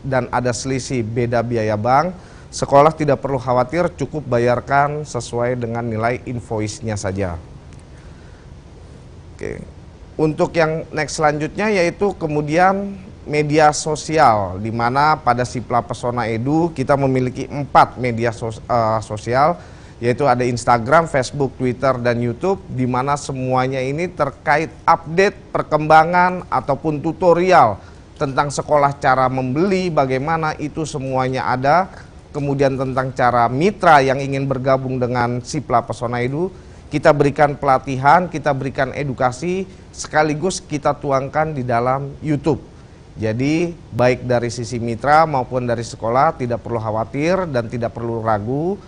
[SPEAKER 7] dan ada selisih beda biaya bank, Sekolah tidak perlu khawatir, cukup bayarkan sesuai dengan nilai invoice-nya saja. Oke. Untuk yang next selanjutnya yaitu kemudian media sosial, di mana pada Sipla Pesona Edu kita memiliki empat media eh, sosial, yaitu ada Instagram, Facebook, Twitter, dan YouTube, di mana semuanya ini terkait update, perkembangan, ataupun tutorial tentang sekolah cara membeli, bagaimana itu semuanya ada kemudian tentang cara mitra yang ingin bergabung dengan Sipla Pesona Edu, kita berikan pelatihan, kita berikan edukasi, sekaligus kita tuangkan di dalam YouTube. Jadi baik dari sisi mitra maupun dari sekolah tidak perlu khawatir dan tidak perlu ragu.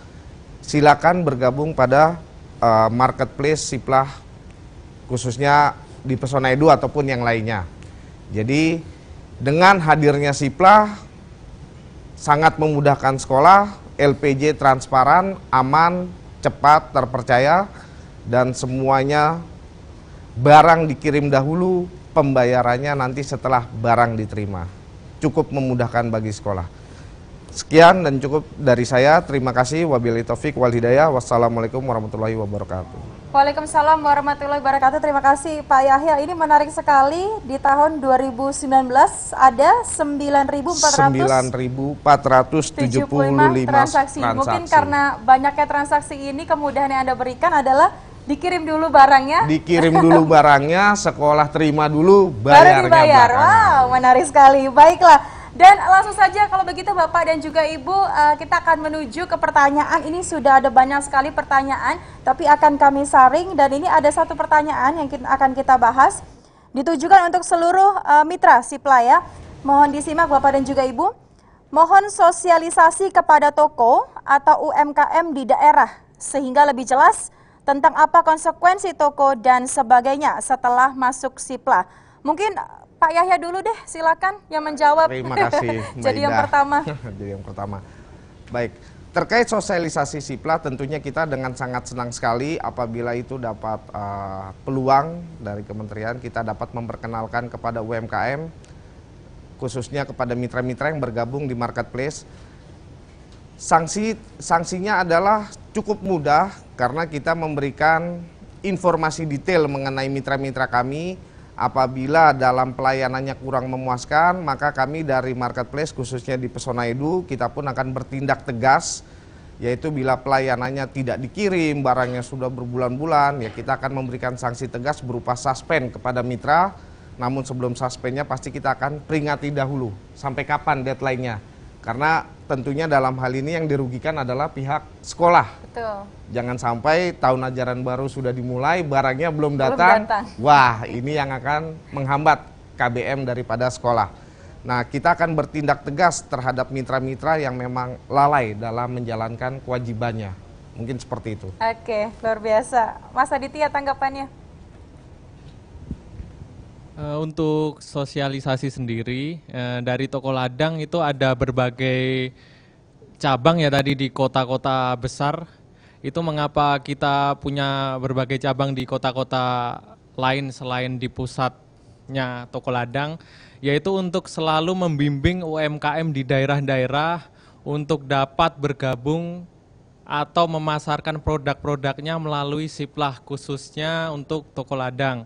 [SPEAKER 7] Silakan bergabung pada uh, marketplace Siplah khususnya di Pesona Edu ataupun yang lainnya. Jadi dengan hadirnya Siplah sangat memudahkan sekolah, LPJ transparan, aman, cepat, terpercaya, dan semuanya barang dikirim dahulu, pembayarannya nanti setelah barang diterima. Cukup memudahkan bagi sekolah. Sekian dan cukup dari saya. Terima kasih. Wabillahi taufik wal hidayah. Wassalamualaikum warahmatullahi wabarakatuh.
[SPEAKER 1] Waalaikumsalam warahmatullahi wabarakatuh. Terima kasih Pak Yahya. Ini menarik sekali di tahun 2019 ada 9.475
[SPEAKER 7] transaksi. transaksi. Mungkin karena
[SPEAKER 1] banyaknya transaksi ini kemudahan yang Anda berikan adalah dikirim dulu barangnya. Dikirim dulu
[SPEAKER 7] barangnya, sekolah terima dulu, bayarnya. Baru dibayar. Wow,
[SPEAKER 1] menarik sekali. Baiklah. Dan langsung saja kalau begitu Bapak dan juga Ibu eh, kita akan menuju ke pertanyaan. Ini sudah ada banyak sekali pertanyaan tapi akan kami saring dan ini ada satu pertanyaan yang akan kita bahas ditujukan untuk seluruh eh, mitra Sipla ya. Mohon disimak Bapak dan juga Ibu. Mohon sosialisasi kepada toko atau UMKM di daerah sehingga lebih jelas tentang apa konsekuensi toko dan sebagainya setelah masuk Sipla. Mungkin Pak Yahya dulu deh, silakan yang menjawab. Terima kasih. [laughs] Jadi Indah. yang pertama.
[SPEAKER 7] [laughs] Jadi yang pertama. Baik, terkait sosialisasi SIPLA tentunya kita dengan sangat senang sekali apabila itu dapat uh, peluang dari kementerian kita dapat memperkenalkan kepada UMKM khususnya kepada mitra-mitra yang bergabung di marketplace. Sanksi sanksinya adalah cukup mudah karena kita memberikan informasi detail mengenai mitra-mitra kami Apabila dalam pelayanannya kurang memuaskan, maka kami dari marketplace khususnya di Pesona Edu kita pun akan bertindak tegas yaitu bila pelayanannya tidak dikirim, barangnya sudah berbulan-bulan, ya kita akan memberikan sanksi tegas berupa suspend kepada mitra. Namun sebelum suspendnya pasti kita akan peringati dahulu sampai kapan deadline-nya. Karena tentunya dalam hal ini yang dirugikan adalah pihak sekolah. Betul. Jangan sampai tahun ajaran baru sudah dimulai, barangnya belum datang. Belum datang. Wah, ini yang akan menghambat KBM daripada sekolah. Nah, kita akan bertindak tegas terhadap mitra-mitra yang memang lalai dalam menjalankan kewajibannya. Mungkin seperti itu.
[SPEAKER 1] Oke, luar biasa. Mas Aditya tanggapannya?
[SPEAKER 4] Eh, untuk sosialisasi sendiri eh, dari toko ladang itu ada berbagai cabang ya tadi di kota-kota besar. Itu mengapa kita punya berbagai cabang di kota-kota lain selain di pusatnya toko ladang, yaitu untuk selalu membimbing UMKM di daerah-daerah untuk dapat bergabung atau memasarkan produk-produknya melalui siplah khususnya untuk toko ladang.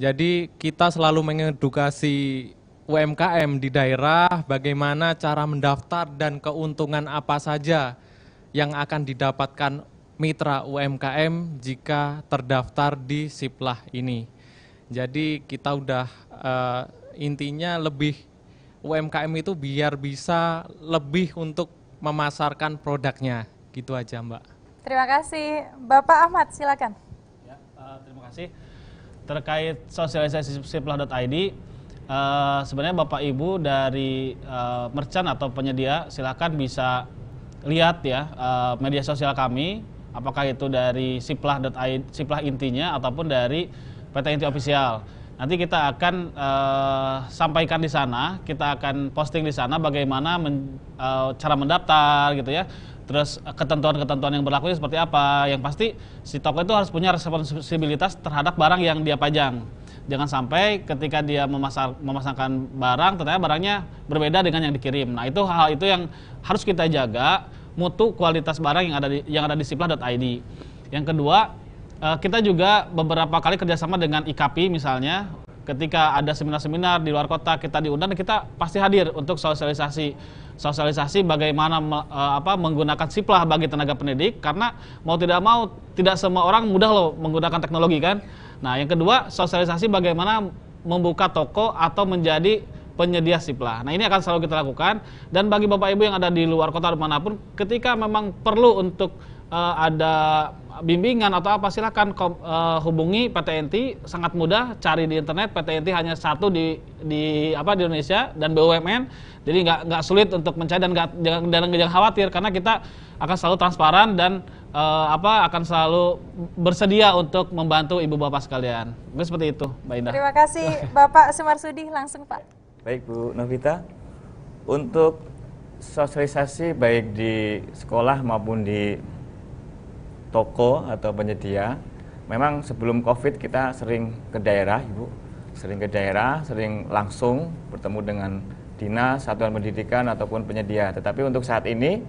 [SPEAKER 4] Jadi kita selalu mengedukasi UMKM di daerah bagaimana cara mendaftar dan keuntungan apa saja yang akan didapatkan mitra UMKM jika terdaftar di Siplah ini. Jadi kita udah uh, intinya lebih UMKM itu biar bisa lebih untuk memasarkan produknya. Gitu aja Mbak.
[SPEAKER 1] Terima kasih. Bapak Ahmad silakan. Ya, uh, terima kasih
[SPEAKER 3] terkait sosialisasi siplah.id uh, sebenarnya Bapak Ibu dari uh, merchant atau penyedia silahkan bisa lihat ya uh, media sosial kami apakah itu dari siplah.id siplah intinya ataupun dari PT Inti official. Nanti kita akan uh, sampaikan di sana, kita akan posting di sana bagaimana men, uh, cara mendaftar gitu ya Terus eh, ketentuan-ketentuan yang berlaku seperti apa? Yang pasti si toko itu harus punya responsibilitas terhadap barang yang dia pajang. Jangan sampai ketika dia memasang, memasangkan barang ternyata barangnya berbeda dengan yang dikirim. Nah, itu hal, hal itu yang harus kita jaga mutu kualitas barang yang ada di yang ada di siplah.id. Yang kedua, eh, kita juga beberapa kali kerjasama dengan IKP misalnya ketika ada seminar-seminar di luar kota kita diundang kita pasti hadir untuk sosialisasi sosialisasi bagaimana eh, apa, menggunakan siplah bagi tenaga pendidik karena mau tidak mau tidak semua orang mudah loh menggunakan teknologi kan. Nah, yang kedua sosialisasi bagaimana membuka toko atau menjadi penyedia siplah. Nah, ini akan selalu kita lakukan dan bagi Bapak Ibu yang ada di luar kota manapun ketika memang perlu untuk uh, ada bimbingan atau apa silahkan uh, eh, hubungi PTNT sangat mudah cari di internet PTNT hanya satu di di apa di Indonesia dan BUMN jadi nggak nggak sulit untuk mencari dan nggak jangan dan jangan khawatir karena kita akan selalu transparan dan uh, apa akan selalu bersedia untuk membantu ibu bapak sekalian Mungkin seperti itu
[SPEAKER 2] Mbak Indah terima
[SPEAKER 1] kasih Bapak Sumarsudi langsung Pak
[SPEAKER 2] baik Bu Novita untuk sosialisasi baik di sekolah maupun di toko atau penyedia. Memang sebelum COVID kita sering ke daerah, Ibu. Sering ke daerah, sering langsung bertemu dengan dinas, satuan pendidikan ataupun penyedia. Tetapi untuk saat ini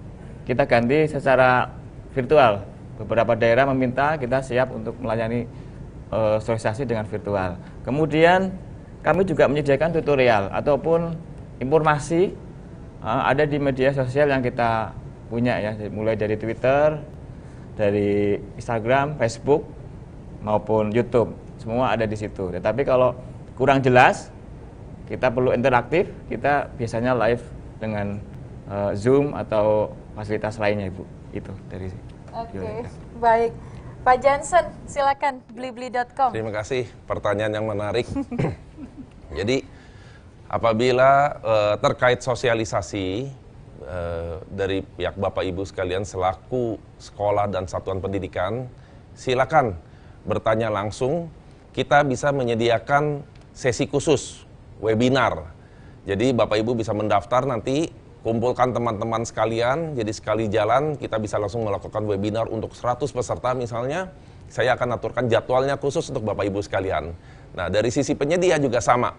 [SPEAKER 2] kita ganti secara virtual. Beberapa daerah meminta kita siap untuk melayani e, sosialisasi dengan virtual. Kemudian kami juga menyediakan tutorial ataupun informasi e, ada di media sosial yang kita punya ya, mulai dari Twitter, dari Instagram, Facebook maupun YouTube. Semua ada di situ. Tetapi kalau kurang jelas, kita perlu interaktif. Kita biasanya live dengan uh, Zoom atau fasilitas lainnya, Ibu. Itu dari Oke, okay.
[SPEAKER 1] baik. Pak Jansen, silakan blibli.com. Terima
[SPEAKER 6] kasih pertanyaan yang menarik. [clears throat] Jadi apabila uh, terkait sosialisasi Eh, dari pihak Bapak Ibu sekalian selaku sekolah dan satuan pendidikan, silakan bertanya langsung. Kita bisa menyediakan sesi khusus webinar. Jadi Bapak Ibu bisa mendaftar nanti kumpulkan teman-teman sekalian, jadi sekali jalan kita bisa langsung melakukan webinar untuk 100 peserta misalnya, saya akan aturkan jadwalnya khusus untuk Bapak Ibu sekalian. Nah, dari sisi penyedia juga sama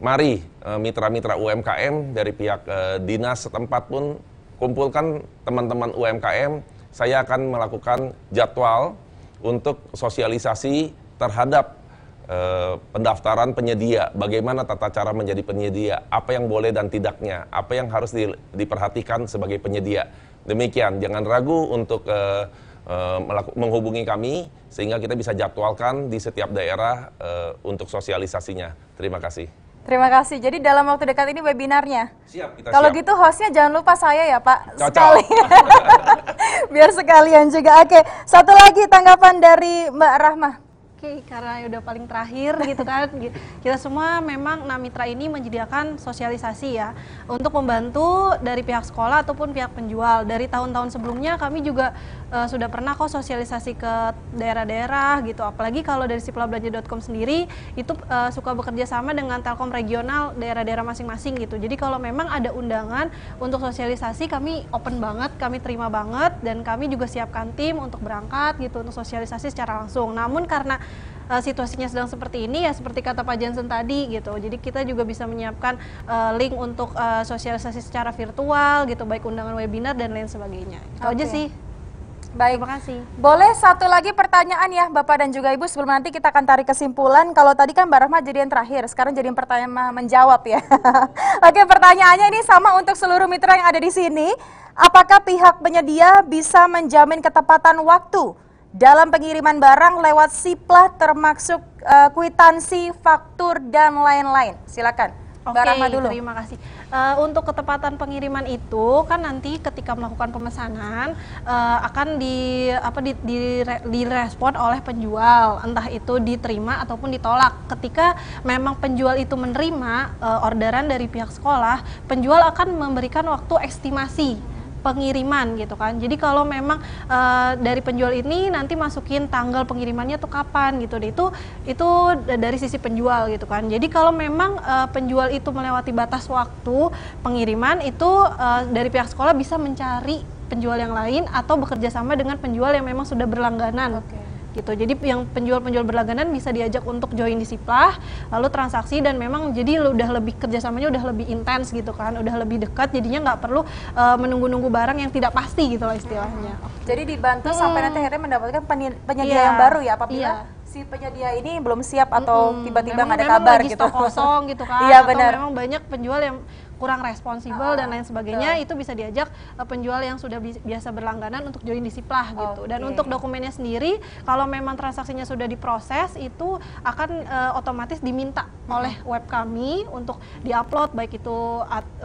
[SPEAKER 6] mari eh, mitra-mitra UMKM dari pihak eh, dinas setempat pun kumpulkan teman-teman UMKM. Saya akan melakukan jadwal untuk sosialisasi terhadap eh, pendaftaran penyedia, bagaimana tata cara menjadi penyedia, apa yang boleh dan tidaknya, apa yang harus diperhatikan sebagai penyedia. Demikian, jangan ragu untuk menghubungi kami sehingga kita bisa jadwalkan di setiap daerah untuk sosialisasinya. Terima kasih.
[SPEAKER 1] Terima kasih. Jadi dalam waktu dekat ini webinarnya.
[SPEAKER 6] Siap, kita Kalau gitu
[SPEAKER 1] hostnya jangan lupa saya ya Pak. Cocok. Sekali. [laughs] Biar sekalian juga. Oke, satu lagi tanggapan dari Mbak Rahma
[SPEAKER 5] okay, karena udah paling terakhir [laughs] gitu kan. Kita semua memang Namitra ini menyediakan sosialisasi ya untuk membantu dari pihak sekolah ataupun pihak penjual. Dari tahun-tahun sebelumnya kami juga uh, sudah pernah kok sosialisasi ke daerah-daerah gitu. Apalagi kalau dari si siplabelanja.com sendiri itu uh, suka bekerja sama dengan Telkom regional daerah-daerah masing-masing gitu. Jadi kalau memang ada undangan untuk sosialisasi kami open banget, kami terima banget dan kami juga siapkan tim untuk berangkat gitu untuk sosialisasi secara langsung. Namun karena uh, situasinya sedang seperti ini ya seperti kata Pak Jensen tadi gitu. Jadi kita juga bisa menyiapkan uh, link untuk uh, sosialisasi secara virtual gitu, baik undangan webinar dan lain sebagainya. Itu okay. aja sih. Baik, terima kasih.
[SPEAKER 1] Boleh satu lagi pertanyaan ya Bapak dan juga Ibu sebelum nanti kita akan tarik kesimpulan. Kalau tadi kan Mbak Rahma jadi yang terakhir, sekarang jadi yang pertanyaan menjawab ya. [laughs] Oke, pertanyaannya ini sama untuk seluruh mitra yang ada di sini. Apakah pihak penyedia bisa menjamin ketepatan waktu dalam pengiriman barang lewat siplah termasuk uh, kuitansi,
[SPEAKER 5] faktur dan lain-lain. Silakan. Oke, okay, dulu. terima kasih. Uh, untuk ketepatan pengiriman itu kan nanti ketika melakukan pemesanan uh, akan di apa di, di, direspon oleh penjual, entah itu diterima ataupun ditolak. Ketika memang penjual itu menerima uh, orderan dari pihak sekolah, penjual akan memberikan waktu estimasi pengiriman gitu kan. Jadi kalau memang uh, dari penjual ini nanti masukin tanggal pengirimannya tuh kapan gitu deh. Itu itu dari sisi penjual gitu kan. Jadi kalau memang uh, penjual itu melewati batas waktu pengiriman itu uh, dari pihak sekolah bisa mencari penjual yang lain atau bekerja sama dengan penjual yang memang sudah berlangganan. Okay gitu. Jadi yang penjual-penjual berlangganan bisa diajak untuk join di Siplah, lalu transaksi dan memang jadi udah lebih kerjasamanya udah lebih intens gitu kan, udah lebih dekat, jadinya nggak perlu uh, menunggu-nunggu barang yang tidak pasti gitu lah istilahnya. Hmm. Jadi dibantu hmm. sampai nanti akhirnya mendapatkan penyedia yeah. yang baru ya apabila yeah si penyedia ini belum siap atau tiba-tiba mm -hmm. nggak -tiba ada kabar gitu. kosong gitu kan. [laughs] Iya benar. Memang banyak penjual yang kurang responsibel oh, dan lain sebagainya betul. itu bisa diajak uh, penjual yang sudah bi biasa berlangganan untuk join di Siplah okay. gitu dan untuk dokumennya sendiri kalau memang transaksinya sudah diproses itu akan uh, otomatis diminta hmm. oleh web kami untuk diupload baik itu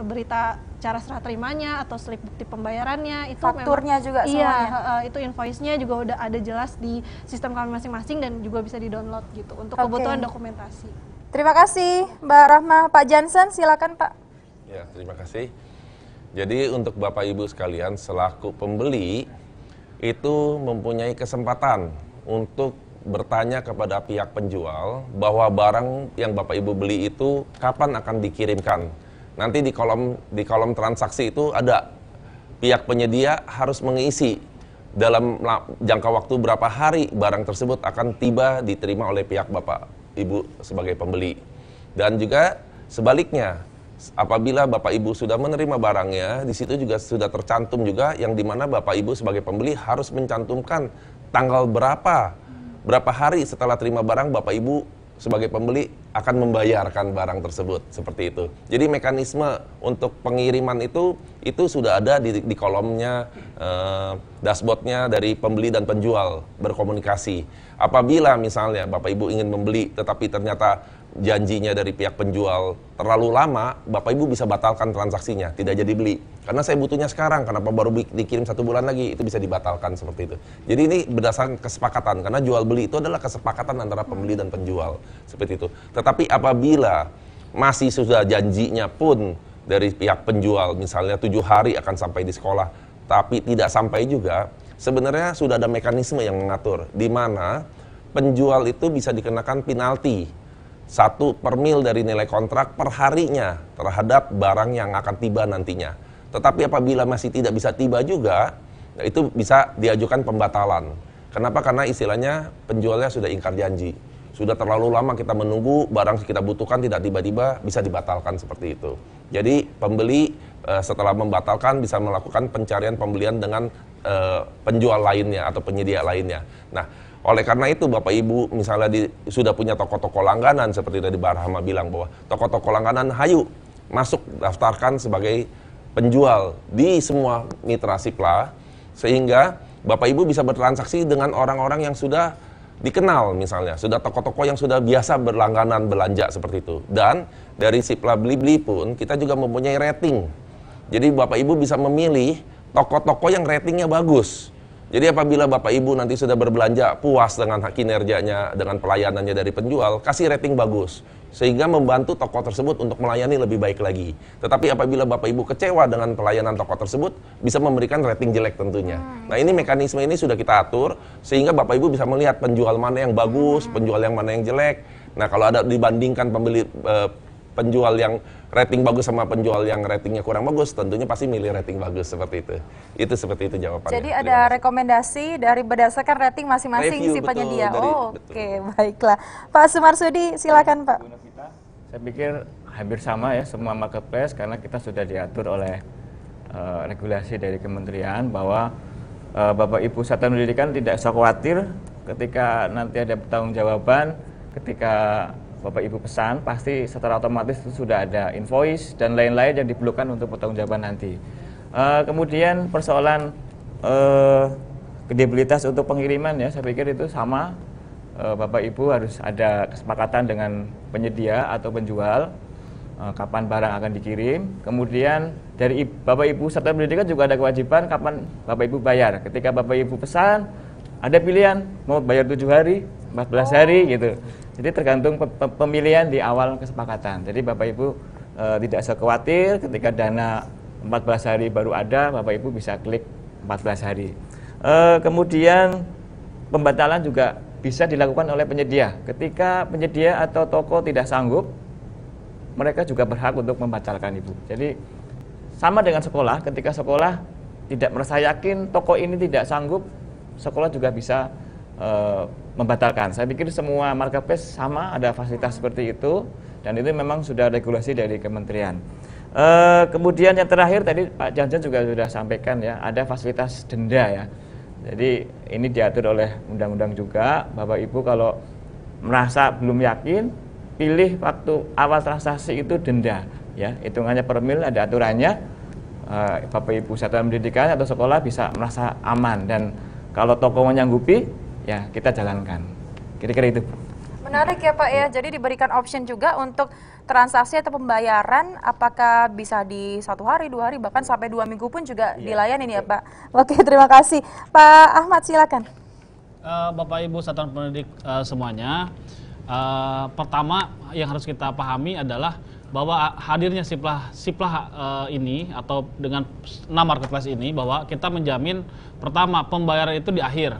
[SPEAKER 5] berita cara serah terimanya atau slip bukti pembayarannya itu fakturnya memang, juga iya uh, itu invoice-nya juga udah ada jelas di sistem kami masing-masing dan juga bisa di download gitu untuk okay. kebutuhan dokumentasi.
[SPEAKER 1] Terima kasih Mbak Rahma, Pak Jansen silakan Pak.
[SPEAKER 6] Ya, terima kasih. Jadi untuk Bapak Ibu sekalian selaku pembeli itu mempunyai kesempatan untuk bertanya kepada pihak penjual bahwa barang yang Bapak Ibu beli itu kapan akan dikirimkan. Nanti di kolom di kolom transaksi itu ada pihak penyedia harus mengisi dalam jangka waktu berapa hari barang tersebut akan tiba diterima oleh pihak Bapak Ibu sebagai pembeli. Dan juga sebaliknya, apabila Bapak Ibu sudah menerima barangnya, di situ juga sudah tercantum juga yang dimana Bapak Ibu sebagai pembeli harus mencantumkan tanggal berapa, berapa hari setelah terima barang Bapak Ibu sebagai pembeli akan membayarkan barang tersebut seperti itu. Jadi mekanisme untuk pengiriman itu itu sudah ada di, di kolomnya eh, dashboardnya dari pembeli dan penjual berkomunikasi. Apabila misalnya Bapak Ibu ingin membeli tetapi ternyata janjinya dari pihak penjual terlalu lama, Bapak Ibu bisa batalkan transaksinya, tidak jadi beli. Karena saya butuhnya sekarang, kenapa baru dikirim satu bulan lagi, itu bisa dibatalkan seperti itu. Jadi ini berdasarkan kesepakatan, karena jual beli itu adalah kesepakatan antara pembeli dan penjual, seperti itu. Tetapi apabila masih sudah janjinya pun dari pihak penjual, misalnya tujuh hari akan sampai di sekolah, tapi tidak sampai juga, sebenarnya sudah ada mekanisme yang mengatur, di mana penjual itu bisa dikenakan penalti satu per mil dari nilai kontrak per harinya terhadap barang yang akan tiba nantinya. Tetapi apabila masih tidak bisa tiba juga, itu bisa diajukan pembatalan. Kenapa? Karena istilahnya penjualnya sudah ingkar janji. Sudah terlalu lama kita menunggu barang kita butuhkan tidak tiba-tiba bisa dibatalkan seperti itu. Jadi pembeli eh, setelah membatalkan bisa melakukan pencarian pembelian dengan eh, penjual lainnya atau penyedia lainnya. Nah, oleh karena itu Bapak Ibu misalnya di, sudah punya toko-toko langganan seperti tadi Barhamah bilang bahwa toko-toko langganan hayu masuk daftarkan sebagai penjual di semua mitra sipla sehingga Bapak Ibu bisa bertransaksi dengan orang-orang yang sudah dikenal misalnya, sudah toko-toko yang sudah biasa berlangganan belanja seperti itu. Dan dari Sipla Blibli pun kita juga mempunyai rating. Jadi Bapak Ibu bisa memilih toko-toko yang ratingnya bagus. Jadi apabila Bapak Ibu nanti sudah berbelanja puas dengan kinerjanya, dengan pelayanannya dari penjual, kasih rating bagus sehingga membantu toko tersebut untuk melayani lebih baik lagi. Tetapi apabila Bapak Ibu kecewa dengan pelayanan toko tersebut, bisa memberikan rating jelek tentunya. Hmm. Nah, ini mekanisme ini sudah kita atur sehingga Bapak Ibu bisa melihat penjual mana yang bagus, penjual yang mana yang jelek. Nah, kalau ada dibandingkan pembeli eh, penjual yang rating bagus sama penjual yang ratingnya kurang bagus, tentunya pasti milih rating bagus seperti itu. Itu seperti itu jawabannya. Jadi ada
[SPEAKER 1] rekomendasi dari berdasarkan rating masing-masing si penyedia. oh, oke, okay, baiklah. Pak Sumarsudi, silakan Pak.
[SPEAKER 2] Saya pikir hampir sama ya semua marketplace karena kita sudah diatur oleh uh, regulasi dari kementerian bahwa uh, Bapak Ibu Satuan Pendidikan tidak usah khawatir ketika nanti ada pertanggung jawaban ketika Bapak Ibu pesan, pasti secara otomatis itu sudah ada invoice dan lain-lain yang diperlukan untuk pertanggungjawaban nanti. Uh, kemudian persoalan uh, kredibilitas untuk pengiriman ya, saya pikir itu sama. Uh, Bapak Ibu harus ada kesepakatan dengan penyedia atau penjual uh, kapan barang akan dikirim. Kemudian dari Bapak Ibu serta pendidikan juga ada kewajiban kapan Bapak Ibu bayar. Ketika Bapak Ibu pesan, ada pilihan mau bayar tujuh hari, 14 belas hari gitu. Jadi tergantung pemilihan di awal kesepakatan. Jadi Bapak Ibu e, tidak usah khawatir ketika dana 14 hari baru ada, Bapak Ibu bisa klik 14 hari. E, kemudian pembatalan juga bisa dilakukan oleh penyedia. Ketika penyedia atau toko tidak sanggup, mereka juga berhak untuk membatalkan Ibu. Jadi sama dengan sekolah, ketika sekolah tidak merasa yakin toko ini tidak sanggup, sekolah juga bisa Eh, membatalkan. Saya pikir semua marketplace sama ada fasilitas seperti itu dan itu memang sudah regulasi dari kementerian. Uh, kemudian yang terakhir tadi Pak Jansen juga sudah sampaikan ya ada fasilitas denda ya. Jadi ini diatur oleh undang-undang juga Bapak Ibu kalau merasa belum yakin pilih waktu awal transaksi itu denda ya hitungannya per mil ada aturannya eh, Bapak Ibu satuan pendidikan atau sekolah bisa merasa aman dan kalau toko menyanggupi ya kita jalankan. Kira-kira itu.
[SPEAKER 1] Menarik ya Pak ya. Iya. Jadi diberikan option juga untuk transaksi atau pembayaran apakah bisa di satu hari, dua hari, bahkan sampai dua minggu pun juga iya. ini, ya iya. Pak. Oke [laughs] terima kasih. Pak Ahmad silakan.
[SPEAKER 3] Eh, Bapak Ibu satuan pendidik eh, semuanya, eh, pertama yang harus kita pahami adalah bahwa hadirnya siplah siplah ini atau dengan nama marketplace ini bahwa kita menjamin pertama pembayaran itu di akhir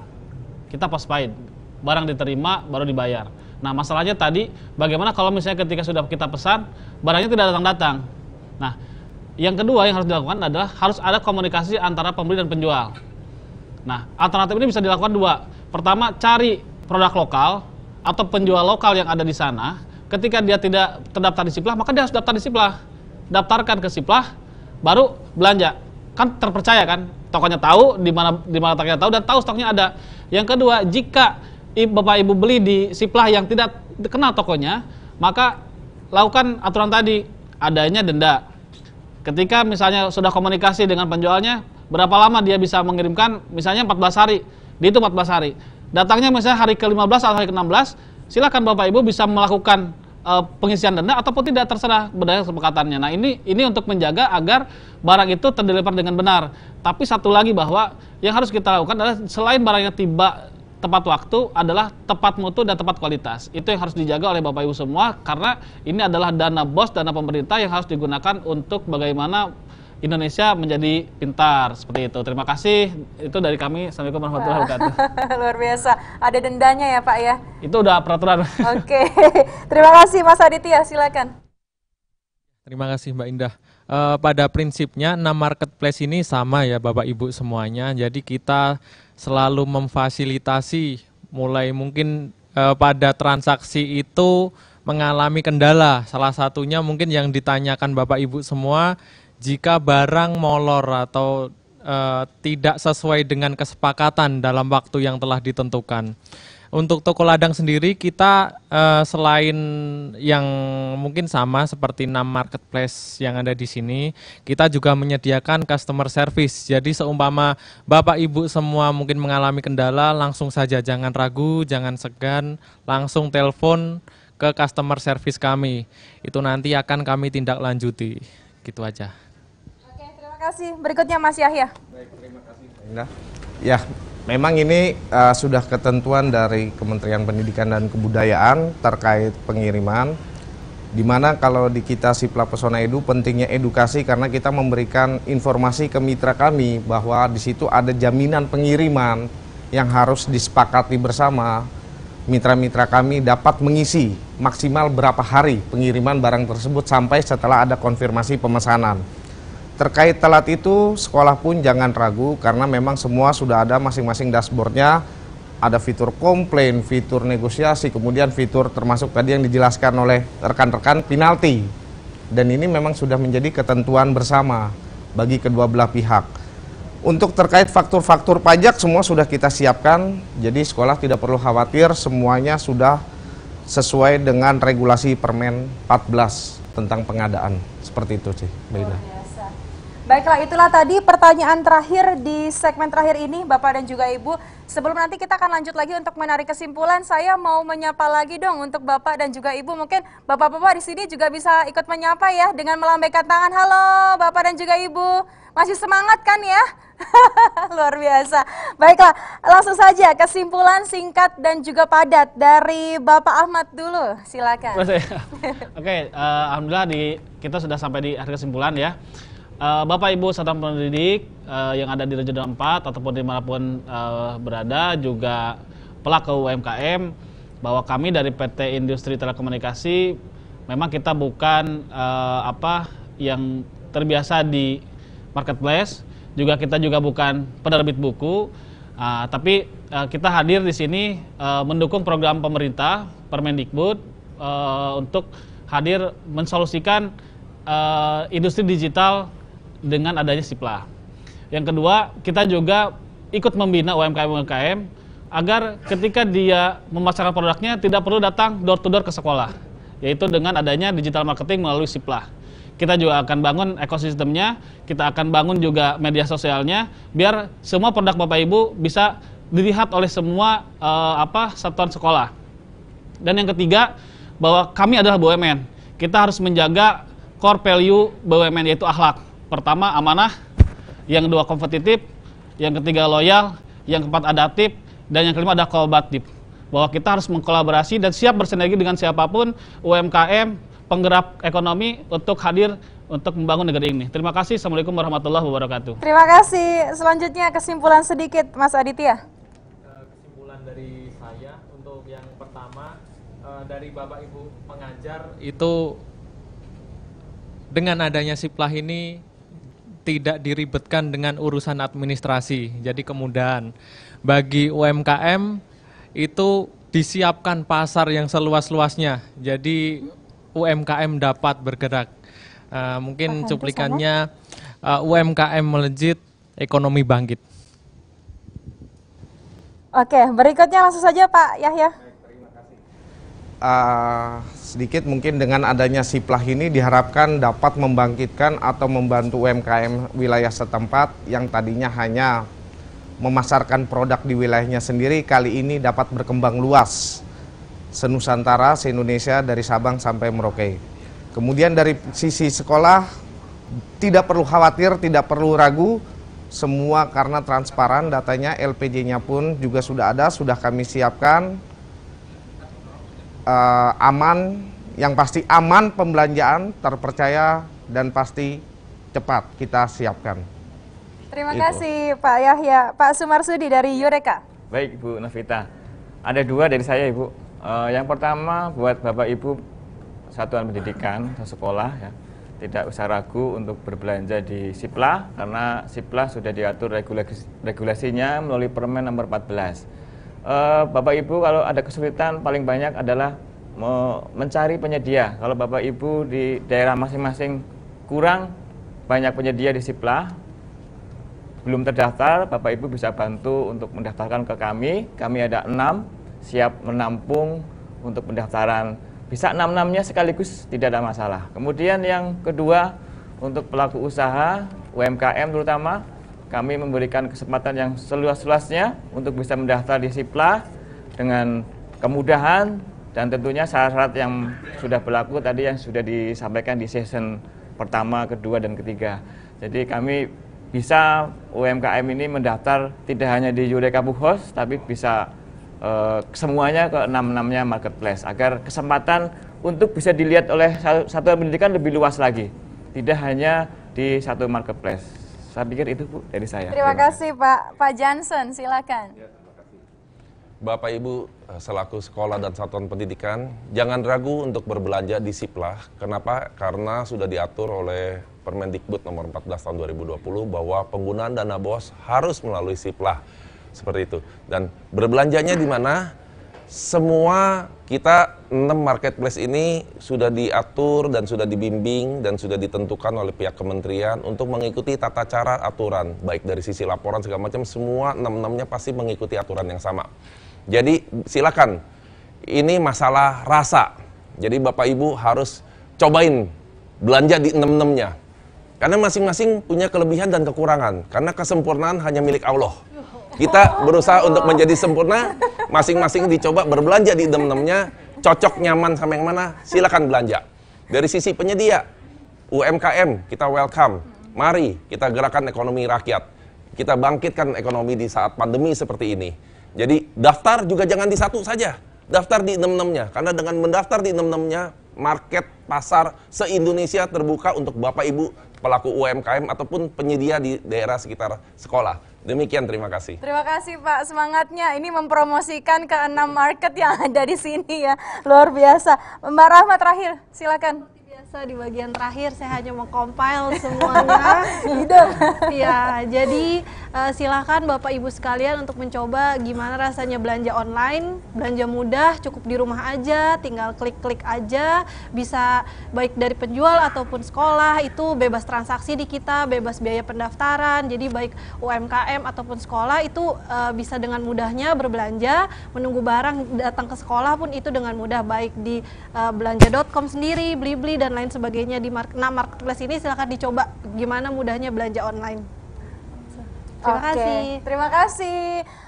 [SPEAKER 3] kita pahit. barang diterima baru dibayar nah masalahnya tadi bagaimana kalau misalnya ketika sudah kita pesan barangnya tidak datang datang nah yang kedua yang harus dilakukan adalah harus ada komunikasi antara pembeli dan penjual nah alternatif ini bisa dilakukan dua pertama cari produk lokal atau penjual lokal yang ada di sana ketika dia tidak terdaftar di Siplah maka dia harus daftar di Siplah daftarkan ke Siplah baru belanja kan terpercaya kan tokonya tahu di mana di mana tokonya tahu dan tahu stoknya ada yang kedua, jika Bapak Ibu beli di siplah yang tidak kenal tokonya, maka lakukan aturan tadi, adanya denda. Ketika misalnya sudah komunikasi dengan penjualnya, berapa lama dia bisa mengirimkan, misalnya 14 hari, di itu 14 hari. Datangnya misalnya hari ke-15 atau hari ke-16, silakan Bapak Ibu bisa melakukan uh, pengisian denda ataupun tidak terserah berdasarkan kesepakatannya. Nah ini ini untuk menjaga agar barang itu terdeliver dengan benar. Tapi satu lagi bahwa yang harus kita lakukan adalah selain barangnya tiba tepat waktu adalah tepat mutu dan tepat kualitas. Itu yang harus dijaga oleh Bapak Ibu semua karena ini adalah dana bos, dana pemerintah yang harus digunakan untuk bagaimana Indonesia menjadi pintar seperti itu. Terima kasih. Itu dari kami. Assalamualaikum warahmatullahi wabarakatuh.
[SPEAKER 1] [laughs] Luar biasa. Ada dendanya ya Pak ya?
[SPEAKER 3] Itu udah peraturan.
[SPEAKER 1] [laughs] Oke. [laughs] Terima kasih Mas Aditya. Silakan.
[SPEAKER 4] Terima kasih Mbak Indah. E, pada prinsipnya enam marketplace ini sama ya Bapak Ibu semuanya. Jadi kita selalu memfasilitasi mulai mungkin e, pada transaksi itu mengalami kendala. Salah satunya mungkin yang ditanyakan Bapak Ibu semua jika barang molor atau e, tidak sesuai dengan kesepakatan dalam waktu yang telah ditentukan. Untuk toko ladang sendiri kita e, selain yang mungkin sama seperti 6 marketplace yang ada di sini, kita juga menyediakan customer service. Jadi seumpama Bapak Ibu semua mungkin mengalami kendala, langsung saja jangan ragu, jangan segan, langsung telepon ke customer service kami. Itu nanti akan kami tindak lanjuti. Gitu aja.
[SPEAKER 1] Terima kasih. Berikutnya Mas Yahya. Baik, terima
[SPEAKER 7] kasih. Indah. Ya, memang ini uh, sudah ketentuan dari Kementerian Pendidikan dan Kebudayaan terkait pengiriman dimana kalau di kita Sipla Pesona Edu pentingnya edukasi karena kita memberikan informasi ke mitra kami bahwa di situ ada jaminan pengiriman yang harus disepakati bersama mitra-mitra kami dapat mengisi maksimal berapa hari pengiriman barang tersebut sampai setelah ada konfirmasi pemesanan. Terkait telat itu, sekolah pun jangan ragu karena memang semua sudah ada masing-masing dashboardnya. Ada fitur komplain, fitur negosiasi, kemudian fitur termasuk tadi yang dijelaskan oleh rekan-rekan penalti. Dan ini memang sudah menjadi ketentuan bersama bagi kedua belah pihak. Untuk terkait faktur-faktur pajak semua sudah kita siapkan, jadi sekolah tidak perlu khawatir semuanya sudah sesuai dengan regulasi Permen 14 tentang pengadaan. Seperti itu sih, Mbak
[SPEAKER 1] Baiklah, itulah tadi pertanyaan terakhir di segmen terakhir ini, Bapak dan juga Ibu. Sebelum nanti kita akan lanjut lagi untuk menarik kesimpulan, saya mau menyapa lagi dong untuk Bapak dan juga Ibu. Mungkin Bapak-Bapak di sini juga bisa ikut menyapa ya dengan melambaikan tangan. Halo Bapak dan juga Ibu, masih semangat kan ya? [laughs] Luar biasa. Baiklah, langsung saja kesimpulan singkat dan juga padat dari Bapak Ahmad dulu. Silakan. Ya. Oke,
[SPEAKER 3] okay, uh, eh, alhamdulillah di kita sudah sampai di akhir kesimpulan ya uh, Bapak Ibu serta pendidik uh, yang ada di Regional 4 ataupun dimanapun uh, berada juga pelaku UMKM bahwa kami dari PT Industri Telekomunikasi memang kita bukan uh, apa yang terbiasa di marketplace juga kita juga bukan penerbit buku uh, tapi uh, kita hadir di sini uh, mendukung program pemerintah Permendikbud uh, untuk hadir mensolusikan uh, industri digital dengan adanya SIPLA. Yang kedua, kita juga ikut membina UMKM-UMKM agar ketika dia memasarkan produknya tidak perlu datang door to door ke sekolah, yaitu dengan adanya digital marketing melalui SIPLA. Kita juga akan bangun ekosistemnya, kita akan bangun juga media sosialnya biar semua produk Bapak Ibu bisa dilihat oleh semua uh, apa satuan sekolah. Dan yang ketiga, bahwa kami adalah BUMN. Kita harus menjaga core value BUMN yaitu akhlak pertama amanah, yang kedua kompetitif, yang ketiga loyal, yang keempat adaptif, dan yang kelima ada kolaboratif. Bahwa kita harus mengkolaborasi dan siap bersinergi dengan siapapun UMKM, penggerak ekonomi untuk hadir untuk membangun negeri ini. Terima kasih. Assalamualaikum warahmatullahi wabarakatuh.
[SPEAKER 1] Terima kasih. Selanjutnya kesimpulan sedikit Mas Aditya.
[SPEAKER 4] Eh, kesimpulan dari saya untuk yang pertama eh, dari Bapak Ibu pengajar itu dengan adanya siplah ini tidak diribetkan dengan urusan administrasi. Jadi kemudahan bagi UMKM itu disiapkan pasar yang seluas-luasnya. Jadi UMKM dapat bergerak. Uh, mungkin Paham cuplikannya uh, eh, UMKM melejit, ekonomi bangkit.
[SPEAKER 1] Oke, berikutnya langsung saja Pak Yahya
[SPEAKER 7] uh, sedikit mungkin dengan adanya siplah ini diharapkan dapat membangkitkan atau membantu UMKM wilayah setempat yang tadinya hanya memasarkan produk di wilayahnya sendiri kali ini dapat berkembang luas senusantara, se-Indonesia dari Sabang sampai Merauke. Kemudian dari sisi sekolah tidak perlu khawatir, tidak perlu ragu semua karena transparan datanya LPJ-nya pun juga sudah ada, sudah kami siapkan uh, aman, yang pasti aman pembelanjaan, terpercaya dan pasti cepat kita siapkan.
[SPEAKER 1] Terima Itu. kasih Pak Yahya, Pak Sumarsudi dari Yureka.
[SPEAKER 2] Baik Bu Novita, ada dua dari saya Ibu. Uh, yang pertama buat Bapak Ibu satuan pendidikan atau sekolah ya tidak usah ragu untuk berbelanja di Sipla karena Sipla sudah diatur regulasi, regulasinya melalui Permen nomor 14 uh, Bapak Ibu kalau ada kesulitan paling banyak adalah mencari penyedia. Kalau Bapak Ibu di daerah masing-masing kurang banyak penyedia di Siplah, belum terdaftar, Bapak Ibu bisa bantu untuk mendaftarkan ke kami. Kami ada enam siap menampung untuk pendaftaran. Bisa enam-enamnya sekaligus tidak ada masalah. Kemudian yang kedua untuk pelaku usaha, UMKM terutama, kami memberikan kesempatan yang seluas-luasnya untuk bisa mendaftar di SIPLA dengan kemudahan dan tentunya syarat yang sudah berlaku tadi yang sudah disampaikan di season pertama, kedua, dan ketiga. Jadi kami bisa UMKM ini mendaftar tidak hanya di Yureka Buhos tapi bisa eh, semuanya ke enam-enamnya marketplace agar kesempatan untuk bisa dilihat oleh satu, satu pendidikan lebih luas lagi, tidak hanya di satu marketplace.
[SPEAKER 6] Saya pikir itu Bu dari saya. Terima, terima
[SPEAKER 1] kasih Pak Pak Johnson, silakan. Ya, terima kasih.
[SPEAKER 6] Bapak Ibu eh, selaku sekolah dan satuan pendidikan, jangan ragu untuk berbelanja di Siplah. Kenapa? Karena sudah diatur oleh Permendikbud nomor 14 tahun 2020 bahwa penggunaan dana BOS harus melalui Siplah. Seperti itu. Dan berbelanjanya di mana? semua kita enam marketplace ini sudah diatur dan sudah dibimbing dan sudah ditentukan oleh pihak kementerian untuk mengikuti tata cara aturan baik dari sisi laporan segala macam semua enam enamnya pasti mengikuti aturan yang sama jadi silakan ini masalah rasa jadi bapak ibu harus cobain belanja di enam enamnya karena masing-masing punya kelebihan dan kekurangan karena kesempurnaan hanya milik Allah kita berusaha untuk menjadi sempurna, masing-masing dicoba berbelanja di demnemnya, cocok nyaman sama yang mana, silakan belanja. Dari sisi penyedia, UMKM kita welcome. Mari kita gerakan ekonomi rakyat. Kita bangkitkan ekonomi di saat pandemi seperti ini. Jadi daftar juga jangan di satu saja. Daftar di enam nya Karena dengan mendaftar di enam nya market pasar se-Indonesia terbuka untuk Bapak Ibu pelaku UMKM ataupun penyedia di daerah sekitar sekolah. Demikian, terima kasih.
[SPEAKER 1] Terima kasih Pak, semangatnya. Ini mempromosikan ke enam market yang ada di sini ya, luar biasa. Mbak Rahma terakhir,
[SPEAKER 5] silakan biasa di bagian terakhir saya hanya mengcompile semuanya. [laughs] Iya, jadi uh, silakan Bapak Ibu sekalian untuk mencoba gimana rasanya belanja online, belanja mudah, cukup di rumah aja, tinggal klik-klik aja, bisa baik dari penjual ataupun sekolah itu bebas transaksi di kita, bebas biaya pendaftaran. Jadi baik UMKM ataupun sekolah itu uh, bisa dengan mudahnya berbelanja, menunggu barang datang ke sekolah pun itu dengan mudah baik di uh, eh, belanja.com sendiri, Blibli dan dan lain sebagainya di mark nah marketplace ini silahkan dicoba gimana mudahnya belanja online terima okay. kasih terima kasih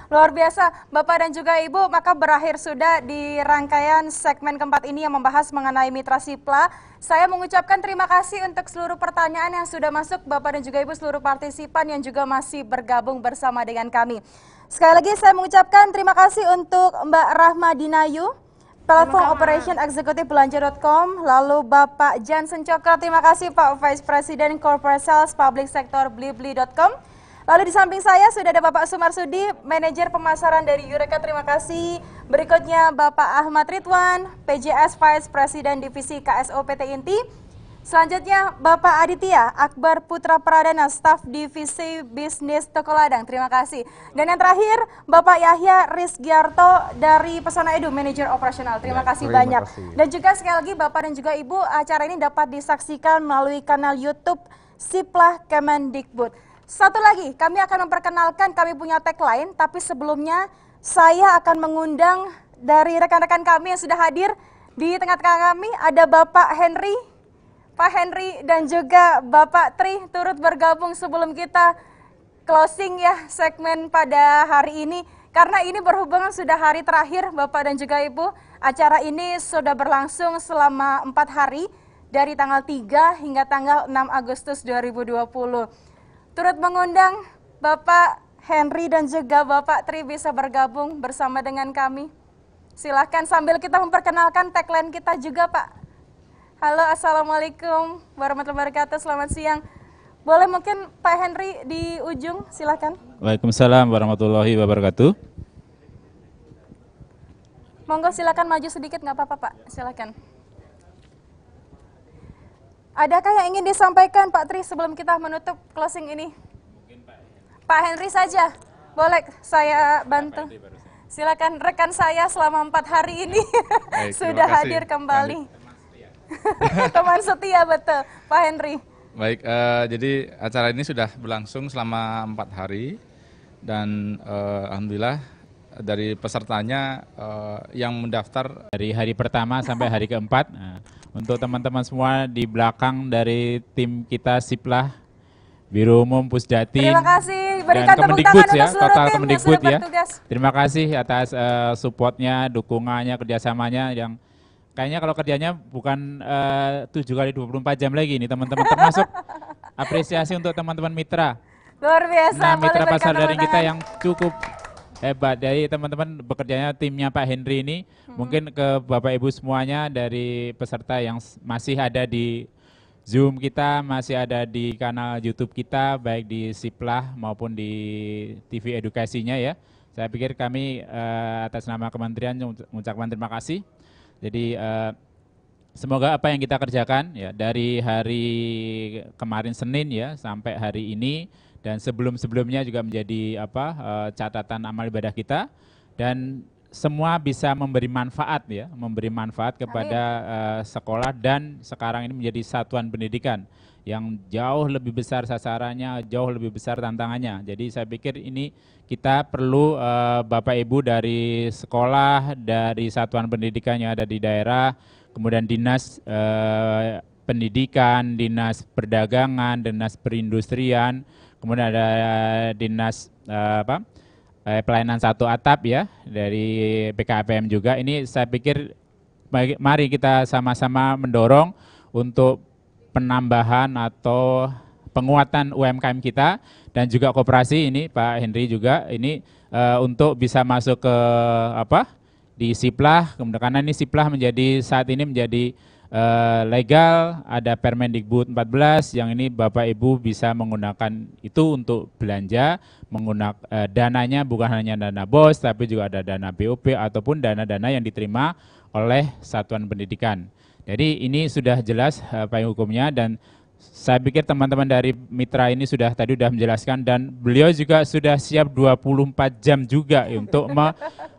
[SPEAKER 5] Luar biasa, Bapak
[SPEAKER 1] dan juga Ibu, maka berakhir sudah di rangkaian segmen keempat ini yang membahas mengenai Mitra Sipla. Saya mengucapkan terima kasih untuk seluruh pertanyaan yang sudah masuk, Bapak dan juga Ibu, seluruh partisipan yang juga masih bergabung bersama dengan kami. Sekali lagi saya mengucapkan terima kasih untuk Mbak Rahma Dinayu, Telepon Operation Eksekutif Belanja.com, lalu Bapak Jansen Cokro, terima kasih Pak Vice President Corporate Sales Public Sector Blibli.com. Lalu di samping saya sudah ada Bapak Sumar Sudi, Manajer Pemasaran dari Eureka, terima kasih. Berikutnya Bapak Ahmad Ridwan, PJS Vice President Divisi KSO PT Inti. Selanjutnya Bapak Aditya Akbar Putra Pradana, Staf Divisi Bisnis toko ladang. Terima kasih. Dan yang terakhir Bapak Yahya Rizgiarto dari Pesona Edu, manager Operasional. Terima ya, kasih terima banyak. Kasih. Dan juga sekali lagi Bapak dan juga Ibu, acara ini dapat disaksikan melalui kanal YouTube Siplah Kemendikbud. Satu lagi, kami akan memperkenalkan kami punya tagline, tapi sebelumnya saya akan mengundang dari rekan-rekan kami yang sudah hadir di tengah-tengah kami ada Bapak Henry Pak Henry dan juga Bapak Tri turut bergabung sebelum kita closing ya segmen pada hari ini. Karena ini berhubungan sudah hari terakhir Bapak dan juga Ibu, acara ini sudah berlangsung selama empat hari dari tanggal 3 hingga tanggal 6 Agustus 2020. Turut mengundang Bapak Henry dan juga Bapak Tri bisa bergabung bersama dengan kami. Silahkan sambil kita memperkenalkan tagline kita juga Pak. Halo, Assalamualaikum warahmatullahi wabarakatuh. Selamat siang. Boleh mungkin Pak Henry di ujung, silakan.
[SPEAKER 8] Waalaikumsalam warahmatullahi wabarakatuh.
[SPEAKER 1] Monggo silakan maju sedikit, nggak apa-apa Pak, silakan. Adakah yang ingin disampaikan Pak Tri sebelum kita menutup closing ini? Pak Henry, saja, boleh saya bantu. Silakan rekan saya selama empat hari ini [laughs] Baik, sudah hadir kembali. Lanjut. [laughs] teman setia betul Pak Henry.
[SPEAKER 8] Baik, uh, jadi acara ini sudah berlangsung selama empat hari dan uh, alhamdulillah dari pesertanya uh, yang mendaftar dari hari pertama sampai hari keempat. Nah, untuk teman-teman semua di belakang dari tim kita Siplah Biro Umum Pusdati. Terima kasih.
[SPEAKER 1] dan ya, Kemendikbud ya, total Kemendikbud ya.
[SPEAKER 8] Terima kasih atas uh, supportnya, dukungannya, kerjasamanya yang Kayaknya kalau kerjanya bukan eh, tujuh kali dua puluh empat jam lagi nih teman-teman termasuk [laughs] apresiasi untuk teman-teman mitra.
[SPEAKER 1] Luar biasa. Nah, mitra pasar daring kita yang
[SPEAKER 8] cukup hebat. dari teman-teman bekerjanya timnya Pak Henry ini hmm. mungkin ke Bapak Ibu semuanya dari peserta yang masih ada di Zoom kita, masih ada di kanal YouTube kita baik di Siplah maupun di TV edukasinya ya. Saya pikir kami uh, atas nama kementerian mengucapkan terima kasih jadi uh, semoga apa yang kita kerjakan ya dari hari kemarin Senin ya sampai hari ini dan sebelum-sebelumnya juga menjadi apa uh, catatan amal ibadah kita dan semua bisa memberi manfaat ya, memberi manfaat kepada uh, sekolah dan sekarang ini menjadi satuan pendidikan yang jauh lebih besar sasarannya, jauh lebih besar tantangannya. Jadi saya pikir ini kita perlu uh, Bapak Ibu dari sekolah, dari satuan pendidikan yang ada di daerah, kemudian dinas uh, pendidikan, dinas perdagangan, dinas perindustrian, kemudian ada dinas uh, apa? pelayanan satu atap ya dari PKPM juga. Ini saya pikir mari kita sama-sama mendorong untuk penambahan atau penguatan UMKM kita dan juga kooperasi ini Pak Henry juga ini uh, untuk bisa masuk ke apa di Siplah kemudian karena ini Siplah menjadi saat ini menjadi uh, legal ada Permendikbud 14 yang ini Bapak Ibu bisa menggunakan itu untuk belanja menggunakan uh, dananya bukan hanya dana BOS tapi juga ada dana BOP ataupun dana-dana yang diterima oleh satuan pendidikan. Jadi ini sudah jelas eh, payung hukumnya dan saya pikir teman-teman dari mitra ini sudah tadi sudah menjelaskan dan beliau juga sudah siap 24 jam juga untuk me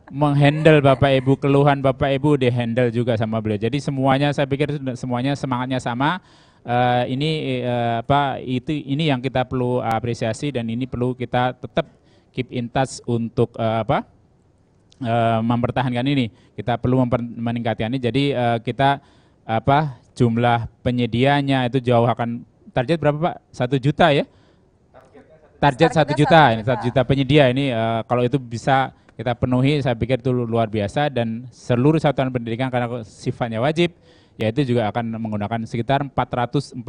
[SPEAKER 8] menghandle Bapak Ibu keluhan Bapak Ibu di handle juga sama beliau. Jadi semuanya saya pikir semuanya semangatnya sama. Uh, ini uh, apa itu ini yang kita perlu apresiasi dan ini perlu kita tetap keep in touch untuk uh, apa uh, mempertahankan ini. Kita perlu meningkatkan ini. Jadi uh, kita apa jumlah penyedianya itu jauh akan target berapa Pak? Satu juta ya? Target satu juta, ini satu juta penyedia ini uh, kalau itu bisa kita penuhi saya pikir itu luar biasa dan seluruh satuan pendidikan karena sifatnya wajib yaitu juga akan menggunakan sekitar 440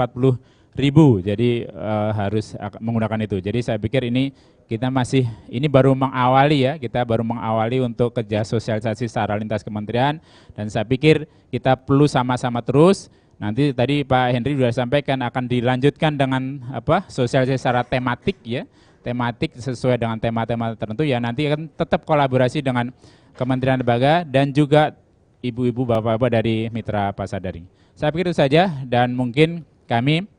[SPEAKER 8] ribu jadi uh, harus menggunakan itu jadi saya pikir ini kita masih ini baru mengawali ya kita baru mengawali untuk kerja sosialisasi secara lintas kementerian dan saya pikir kita perlu sama-sama terus nanti tadi Pak Henry sudah sampaikan akan dilanjutkan dengan apa sosialisasi secara tematik ya tematik sesuai dengan tema-tema tertentu ya nanti akan tetap kolaborasi dengan kementerian lembaga dan juga ibu-ibu bapak-bapak dari mitra pasar daring saya pikir itu saja dan mungkin kami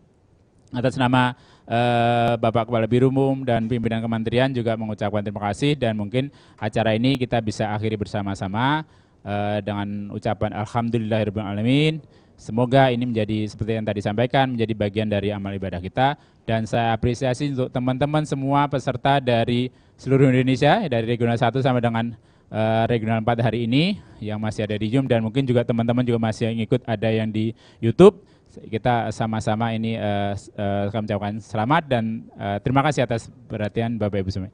[SPEAKER 8] atas nama eh, Bapak Kepala Birumum dan pimpinan kementerian juga mengucapkan terima kasih dan mungkin acara ini kita bisa akhiri bersama-sama eh, dengan ucapan Alhamdulillahirrahmanirrahim. Semoga ini menjadi seperti yang tadi sampaikan menjadi bagian dari amal ibadah kita dan saya apresiasi untuk teman-teman semua peserta dari seluruh Indonesia dari regional 1 sampai dengan eh, regional 4 hari ini yang masih ada di Zoom dan mungkin juga teman-teman juga masih yang ikut ada yang di YouTube kita sama-sama ini uh, eh, uh, eh, kami ucapkan selamat dan uh, terima kasih atas perhatian Bapak Ibu semua.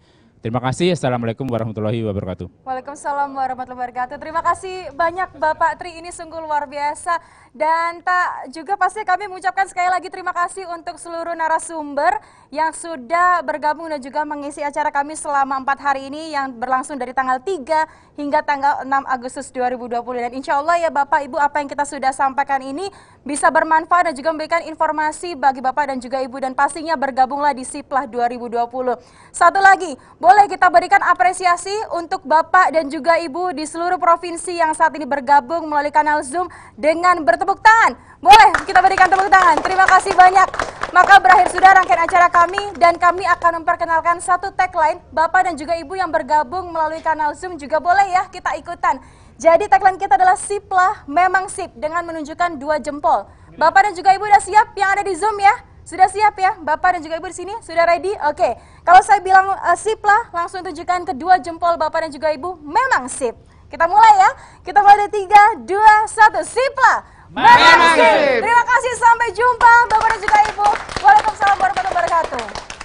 [SPEAKER 8] Terima kasih. Assalamualaikum warahmatullahi wabarakatuh.
[SPEAKER 1] Waalaikumsalam warahmatullahi wabarakatuh. Terima kasih banyak Bapak Tri. Ini sungguh luar biasa. Dan tak juga pasti kami mengucapkan sekali lagi terima kasih untuk seluruh narasumber yang sudah bergabung dan juga mengisi acara kami selama empat hari ini yang berlangsung dari tanggal 3 hingga tanggal 6 Agustus 2020. Dan insya Allah ya Bapak Ibu apa yang kita sudah sampaikan ini bisa bermanfaat dan juga memberikan informasi bagi Bapak dan juga Ibu. Dan pastinya bergabunglah di Siplah 2020. Satu lagi, boleh boleh kita berikan apresiasi untuk Bapak dan juga Ibu di seluruh provinsi yang saat ini bergabung melalui kanal Zoom dengan bertepuk tangan. Boleh kita berikan tepuk tangan. Terima kasih banyak. Maka berakhir sudah rangkaian acara kami dan kami akan memperkenalkan satu tagline Bapak dan juga Ibu yang bergabung melalui kanal Zoom juga boleh ya kita ikutan. Jadi tagline kita adalah siplah memang sip dengan menunjukkan dua jempol. Bapak dan juga Ibu sudah siap yang ada di Zoom ya? Sudah siap ya, Bapak dan juga Ibu di sini? Sudah ready? Oke, okay. kalau saya bilang uh, sip lah, langsung tunjukkan kedua jempol Bapak dan juga Ibu, memang sip. Kita mulai ya, kita mulai dari 3, 2, 1, sip lah! Memang sip! Terima kasih, sampai jumpa Bapak dan juga Ibu. Waalaikumsalam warahmatullahi wabarakatuh.